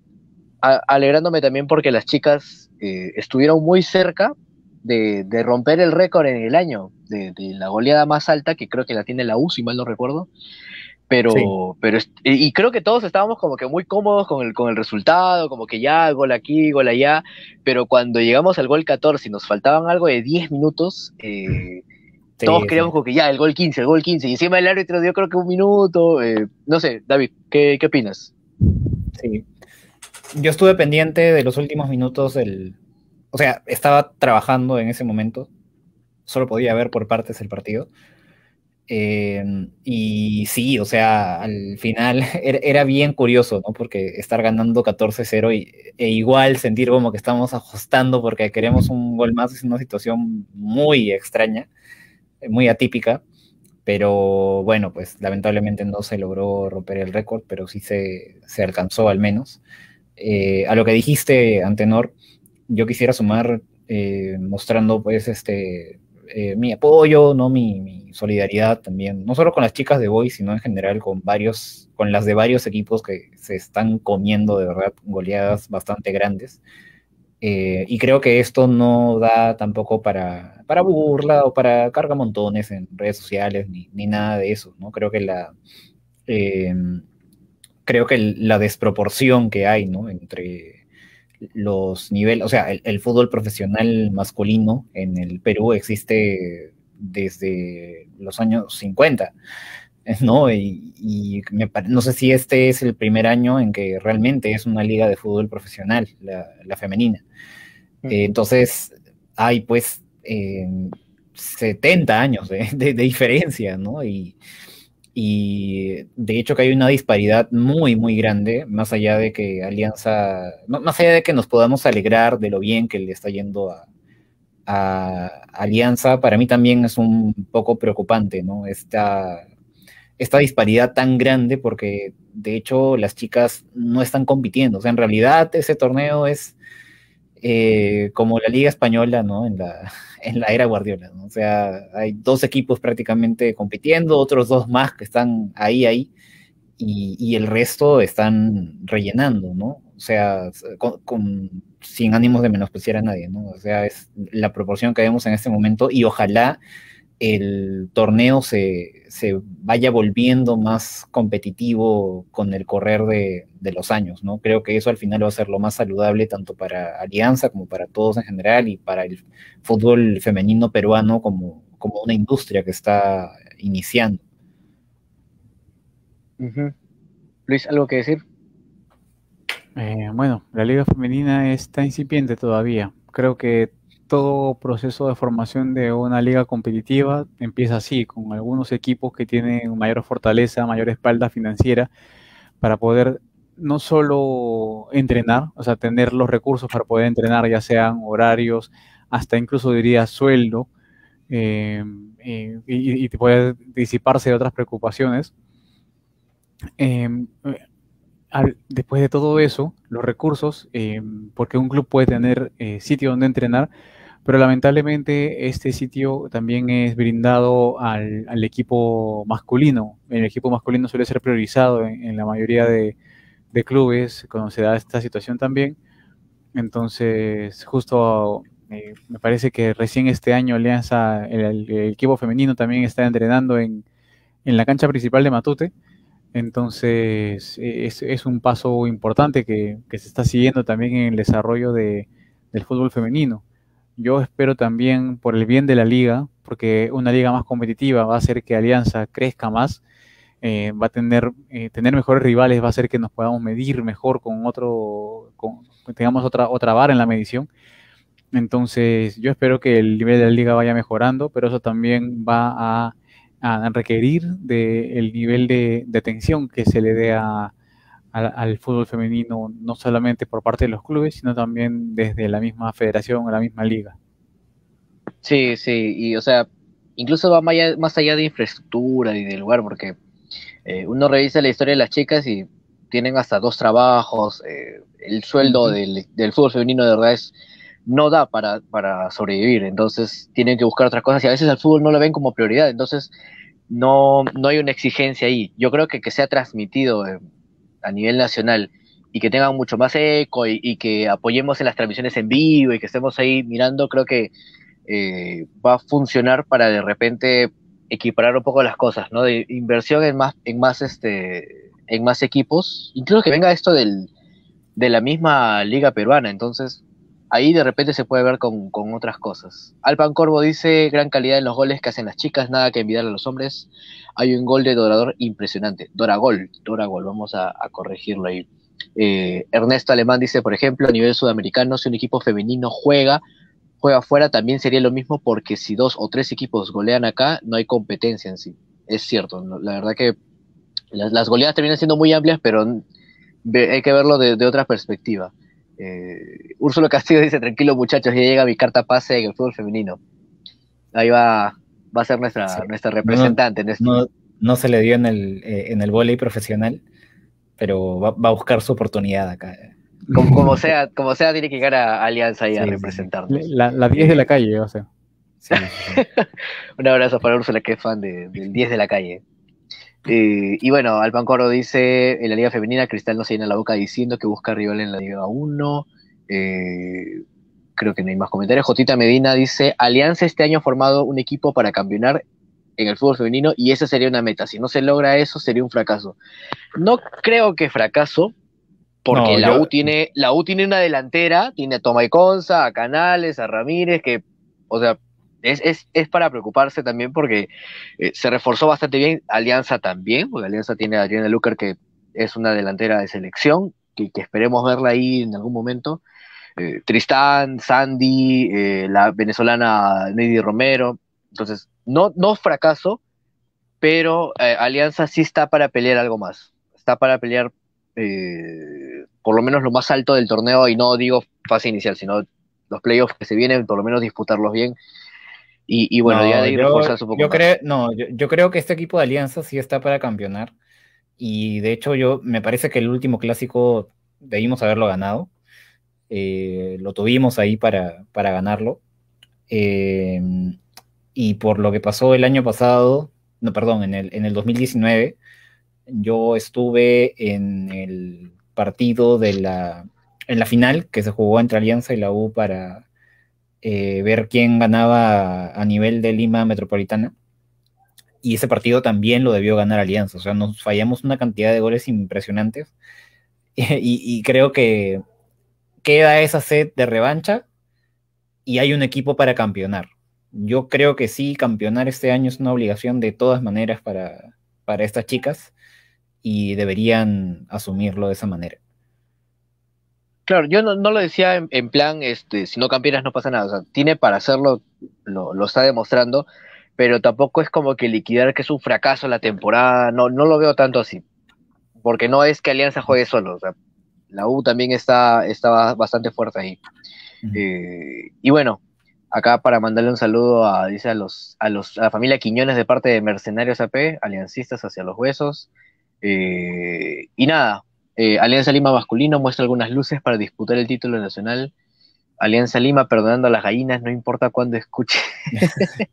alegrándome también porque las chicas estuvieron muy cerca, de, romper el récord en el año, de, la goleada más alta, que creo que la tiene la U, si mal no recuerdo. Pero, pero y creo que todos estábamos como que muy cómodos con el, con el resultado, como que ya, gol aquí, gol allá, pero cuando llegamos al gol 14 y nos faltaban algo de 10 minutos, eh, todos creíamos como que ya, el gol 15, el gol 15, y encima el árbitro dio creo que un minuto, eh, no sé, David, ¿qué, ¿qué opinas? Sí, yo estuve pendiente de los últimos minutos del, o sea, estaba trabajando en ese momento, solo podía ver por partes el partido. Em, y sí, o sea, al final era, bien curioso, ¿no? Porque estar ganando 14-0 e igual sentir como que estamos ajustando porque queremos un gol más es una situación muy extraña, muy atípica. Pero bueno, pues lamentablemente no se logró romper el récord, pero sí se, alcanzó al menos. Eh, a lo que dijiste, Antenor, yo quisiera sumar eh, mostrando pues este eh, mi apoyo, ¿no? Mi, solidaridad también, no solo con las chicas de Boy, sino en general con varios, con las de varios equipos que se están comiendo de verdad goleadas bastante grandes. Eh, y creo que esto no da tampoco para, para burla o para carga montones en redes sociales ni, nada de eso, ¿no? Creo que la creo que la desproporción que hay, ¿no? Entre los niveles, o sea, el, fútbol profesional masculino en el Perú existe desde los años 50, ¿no? Y, no sé si este es el primer año en que realmente es una liga de fútbol profesional, la, femenina. Eh, entonces, hay pues 70 eh, años de, de diferencia, ¿no? Y, y de hecho que hay una disparidad muy, muy grande, más allá de que Alianza, más allá de que nos podamos alegrar de lo bien que le está yendo a, Alianza, para mí también es un poco preocupante, ¿no? Esta, esta disparidad tan grande, porque de hecho las chicas no están compitiendo. O sea, en realidad ese torneo es eh, como la Liga Española, ¿no? En la, en la era Guardiola, O sea, hay dos equipos prácticamente compitiendo, otros dos más que están ahí, ahí, y, el resto están rellenando, ¿no? O sea, sin ánimos de menospreciar a nadie, ¿no? O sea, es la proporción que vemos en este momento y ojalá el torneo se, vaya volviendo más competitivo con el correr de, los años, ¿no? Creo que eso al final va a ser lo más saludable tanto para Alianza como para todos en general y para el fútbol femenino peruano como, una industria que está iniciando. Luis, ¿algo que decir? Eh, bueno, la liga femenina está incipiente todavía. Creo que todo proceso de formación de una liga competitiva empieza así, con algunos equipos que tienen mayor fortaleza, mayor espalda financiera, para poder no solo entrenar, o sea, tener los recursos para poder entrenar, ya sean horarios, hasta incluso diría sueldo, em, y, y, poder disiparse de otras preocupaciones. Em, después de todo eso, los recursos, em, porque un club puede tener eh, sitio donde entrenar, pero lamentablemente este sitio también es brindado al, equipo masculino. El equipo masculino suele ser priorizado en, la mayoría de, clubes cuando se da esta situación también. Entonces, justo eh, me parece que recién este año Alianza, el, equipo femenino también está entrenando en, la cancha principal de Matute. Entonces, e, es, un paso importante que, se está siguiendo también en el desarrollo del fútbol femenino. Yo espero también por el bien de la liga, porque una liga más competitiva va a hacer que Alianza crezca más, eh, va a tener, eh, tener mejores rivales, va a hacer que nos podamos medir mejor con otro, con, tengamos otra, otra vara en la medición. Entonces, yo espero que el nivel de la liga vaya mejorando, pero eso también va a, requerir del nivel de, de atención que se le dé a, al, fútbol femenino, no solamente por parte de los clubes, sino también desde la misma federación o la misma liga. Sí, sí, y o sea, incluso va más allá, de infraestructura y de lugar, porque eh, uno revisa la historia de las chicas y tienen hasta dos trabajos, eh, el sueldo del, fútbol femenino de verdad es, no da para, para sobrevivir, entonces tienen que buscar otras cosas y a veces al fútbol no lo ven como prioridad, entonces no, no hay una exigencia ahí. Yo creo que que ha transmitido eh, a nivel nacional y que tengan mucho más eco y, que apoyemos en las transmisiones en vivo y que estemos ahí mirando, creo que eh, va a funcionar para de repente equiparar un poco las cosas, ¿no? De inversión en más, en más, este, en más equipos, incluso que venga esto del, de la misma liga peruana, entonces ahí de repente se puede ver con, otras cosas. Alpan Corvo dice, gran calidad en los goles que hacen las chicas, nada que envidiar a los hombres. Hay un gol de Dorador impresionante. Doragol, Doragol, vamos a, corregirlo ahí. Eh, Ernesto Alemán dice, por ejemplo, a nivel sudamericano, si un equipo femenino juega, juega afuera, también sería lo mismo porque si dos o tres equipos golean acá, no hay competencia en sí. Es cierto, la verdad que las, goleadas terminan siendo muy amplias, pero hay que verlo de, de otra perspectiva. Eh, Úrsulo Castillo dice, tranquilo muchachos, ya llega mi carta pase en el fútbol femenino. Ahí va, va a ser nuestra, nuestra representante. Este no, se le dio en el, eh, en el volei profesional, pero va, a buscar su oportunidad acá. Como, sea, como sea, tiene que llegar a Alianza y a representarnos. La, 10 de la calle, o sea. Un abrazo para Úrsula, que es fan del 10 de la calle. Eh, y bueno, Alpan Coro dice, en la Liga Femenina Cristal no se llena la boca diciendo que busca rival en la Liga 1. Eh, creo que no hay más comentarios. Jotita Medina dice, Alianza este año ha formado un equipo para campeonar en el fútbol femenino y esa sería una meta. Si no se logra eso, sería un fracaso. No creo que fracaso, porque la, U tiene, la U tiene una delantera, tiene a Toma y Conza, a Canales, a Ramírez, que, o sea, es, es, es para preocuparse también porque eh, se reforzó bastante bien Alianza también, porque Alianza tiene a Adriana Lucar que es una delantera de selección, que, esperemos verla ahí en algún momento. Eh, Tristán, Sandy, eh, la venezolana Nelly Romero. Entonces, no, no fracaso, pero Alianza sí está para pelear algo más. Está para pelear por lo menos lo más alto del torneo y no digo fase inicial, sino los playoffs que se vienen, por lo menos disputarlos bien y, bueno, ya de yo, poco yo creo, no, creo que este equipo de Alianza sí está para campeonar. Y de hecho, yo me parece que el último clásico debimos haberlo ganado. Eh, lo tuvimos ahí para, para ganarlo. Eh, y por lo que pasó el año pasado, no, perdón, en el, en el 2019, yo estuve en el partido de la, en la final que se jugó entre Alianza y la U para, eh, ver quién ganaba a nivel de Lima Metropolitana. Y ese partido también lo debió ganar Alianza. O sea, nos fallamos una cantidad de goles impresionantes. Y, creo que queda esa sed de revancha y hay un equipo para campeonar. Yo creo que sí, campeonar este año es una obligación de todas maneras para, para estas chicas y deberían asumirlo de esa manera. Claro, yo no, lo decía en, plan, este, si no campeonas no pasa nada. O sea, tiene para hacerlo, lo, está demostrando, pero tampoco es como que liquidar que es un fracaso la temporada. No, lo veo tanto así. Porque no es que Alianza juegue solo. O sea, la U también está, está bastante fuerte ahí. Eh, y bueno, acá para mandarle un saludo a, dice, a, los, a, los, a la familia Quiñones de parte de Mercenarios AP, Aliancistas hacia los Huesos. Eh, y nada, eh, Alianza Lima masculino muestra algunas luces para disputar el título nacional. Alianza Lima perdonando a las gallinas, no importa cuándo escuche.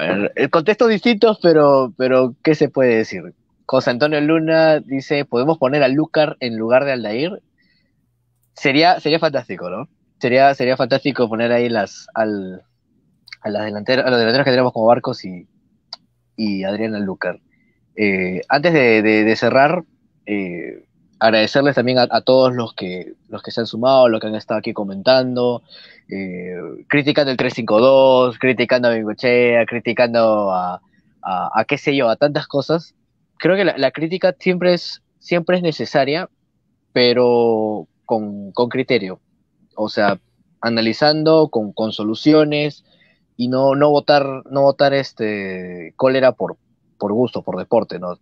El eh, contexto distintos, pero, pero ¿qué se puede decir? José Antonio Luna dice, ¿podemos poner a Lucar en lugar de Aldair? Sería, sería fantástico, ¿no? Sería, sería fantástico poner ahí las, al, a, las delanteras, los delanteros que tenemos como Barcos y, y Adriana Lucar. Eh, antes de, cerrar, agradecerles también a, todos los que, los que se han sumado, los que han estado aquí comentando, eh, criticando el 352, criticando a Bingochea, criticando a, qué sé yo, a tantas cosas. Creo que la, crítica siempre es, siempre es necesaria, pero con, criterio. O sea, analizando con, con soluciones y no, no votar, no votar este cólera por, por gusto, por deporte, ¿no?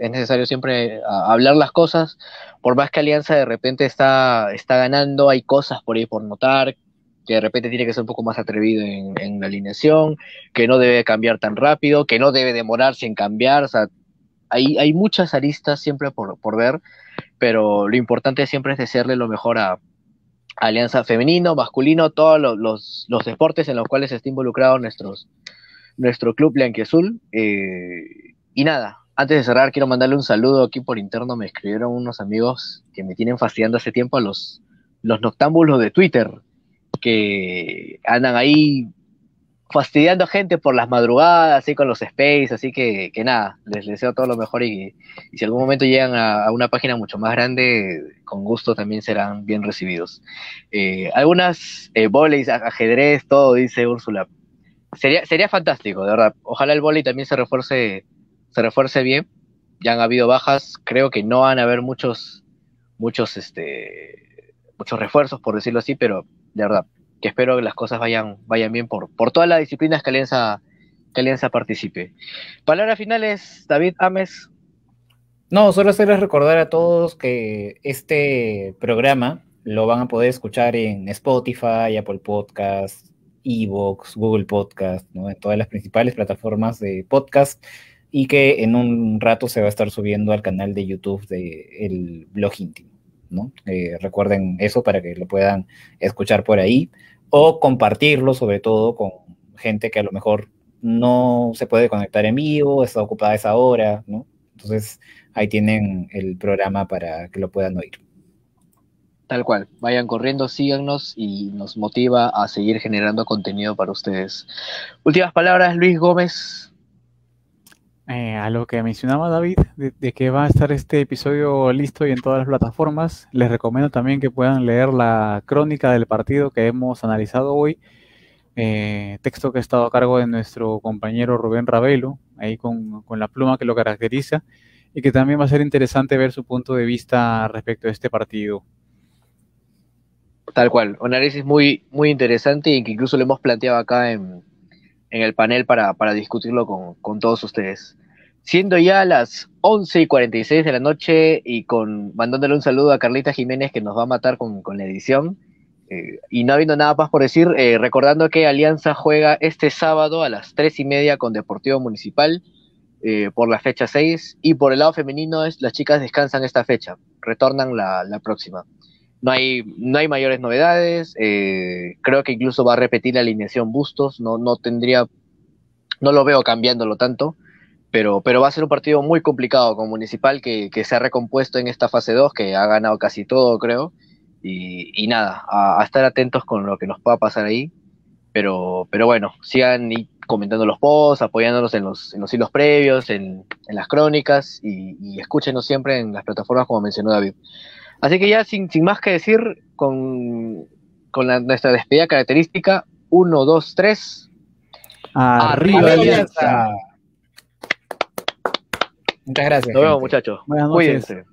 es necesario siempre eh, hablar las cosas, por más que Alianza de repente está, está ganando, hay cosas por ahí por notar, que de repente tiene que ser un poco más atrevido en, la alineación, que no debe cambiar tan rápido, que no debe demorarse en cambiar, hay, hay muchas aristas siempre por, por ver, pero lo importante siempre es desearle lo mejor a, Alianza Femenino, Masculino, todos los, deportes en los cuales está involucrado nuestros, nuestro club Blanquiazul. azul eh, y nada, antes de cerrar, quiero mandarle un saludo aquí por interno. Me escribieron unos amigos que me tienen fastidiando hace tiempo a los, los noctámbulos de Twitter, que andan ahí fastidiando a gente por las madrugadas, así con los space, así que, nada, les deseo todo lo mejor y, si algún momento llegan a, una página mucho más grande, con gusto también serán bien recibidos. Eh, algunas eh, ajedrez, todo, dice Úrsula. Sería, sería fantástico, de verdad. Ojalá el boli también se refuerce se refuerce bien. Ya han habido bajas, creo que no van a haber muchos, muchos, este, muchos refuerzos, por decirlo así, pero de verdad, que espero que las cosas vayan, vayan bien por, por todas las disciplinas que Alianza, que Alianza participe. Palabras finales, David Ames. No, solo hacerles recordar a todos que este programa lo van a poder escuchar en Spotify, Apple Podcasts, Evox, Google Podcasts ¿no? en todas las principales plataformas de podcast y que en un rato se va a estar subiendo al canal de YouTube del el blog íntimo. ¿no? Eh, recuerden eso para que lo puedan escuchar por ahí o compartirlo sobre todo con gente que a lo mejor no se puede conectar en vivo, está ocupada esa hora, ¿no? Entonces ahí tienen el programa para que lo puedan oír. Tal cual, vayan corriendo, síganos y nos motiva a seguir generando contenido para ustedes. Últimas palabras, Luis Gómez, eh, a lo que mencionaba David, de, que va a estar este episodio listo y en todas las plataformas, les recomiendo también que puedan leer la crónica del partido que hemos analizado hoy, eh, texto que ha estado a cargo de nuestro compañero Rubén Ravelo, ahí con, con la pluma que lo caracteriza, y que también va a ser interesante ver su punto de vista respecto a este partido. Tal cual, un análisis muy, muy interesante y que incluso lo hemos planteado acá en, en el panel para, discutirlo con, todos ustedes. Siendo ya las 11 y 46 de la noche y con mandándole un saludo a Carlita Jiménez que nos va a matar con, la edición. Eh, y no habiendo nada más por decir, eh, recordando que Alianza juega este sábado a las 3 y media con Deportivo Municipal eh, por la fecha 6 y por el lado femenino es las chicas descansan esta fecha, retornan la próxima no hay, no hay mayores novedades. Eh, creo que incluso va a repetir la alineación Bustos. No, no tendría, no lo veo cambiándolo tanto. Pero, pero va a ser un partido muy complicado como Municipal que, que se ha recompuesto en esta fase 2, que ha ganado casi todo, creo. Y, y nada, a, estar atentos con lo que nos pueda pasar ahí. Pero, pero bueno, sigan comentando los posts, apoyándonos en los, en los hilos previos, en, en las crónicas y, y escúchenos siempre en las plataformas como mencionó David. Así que ya sin, sin más que decir, con, con la, nuestra despedida característica, 1, 2, 3. Arriba, Arriba Alianza. Muchas gracias. Nos vemos, muchachos. Cuídense.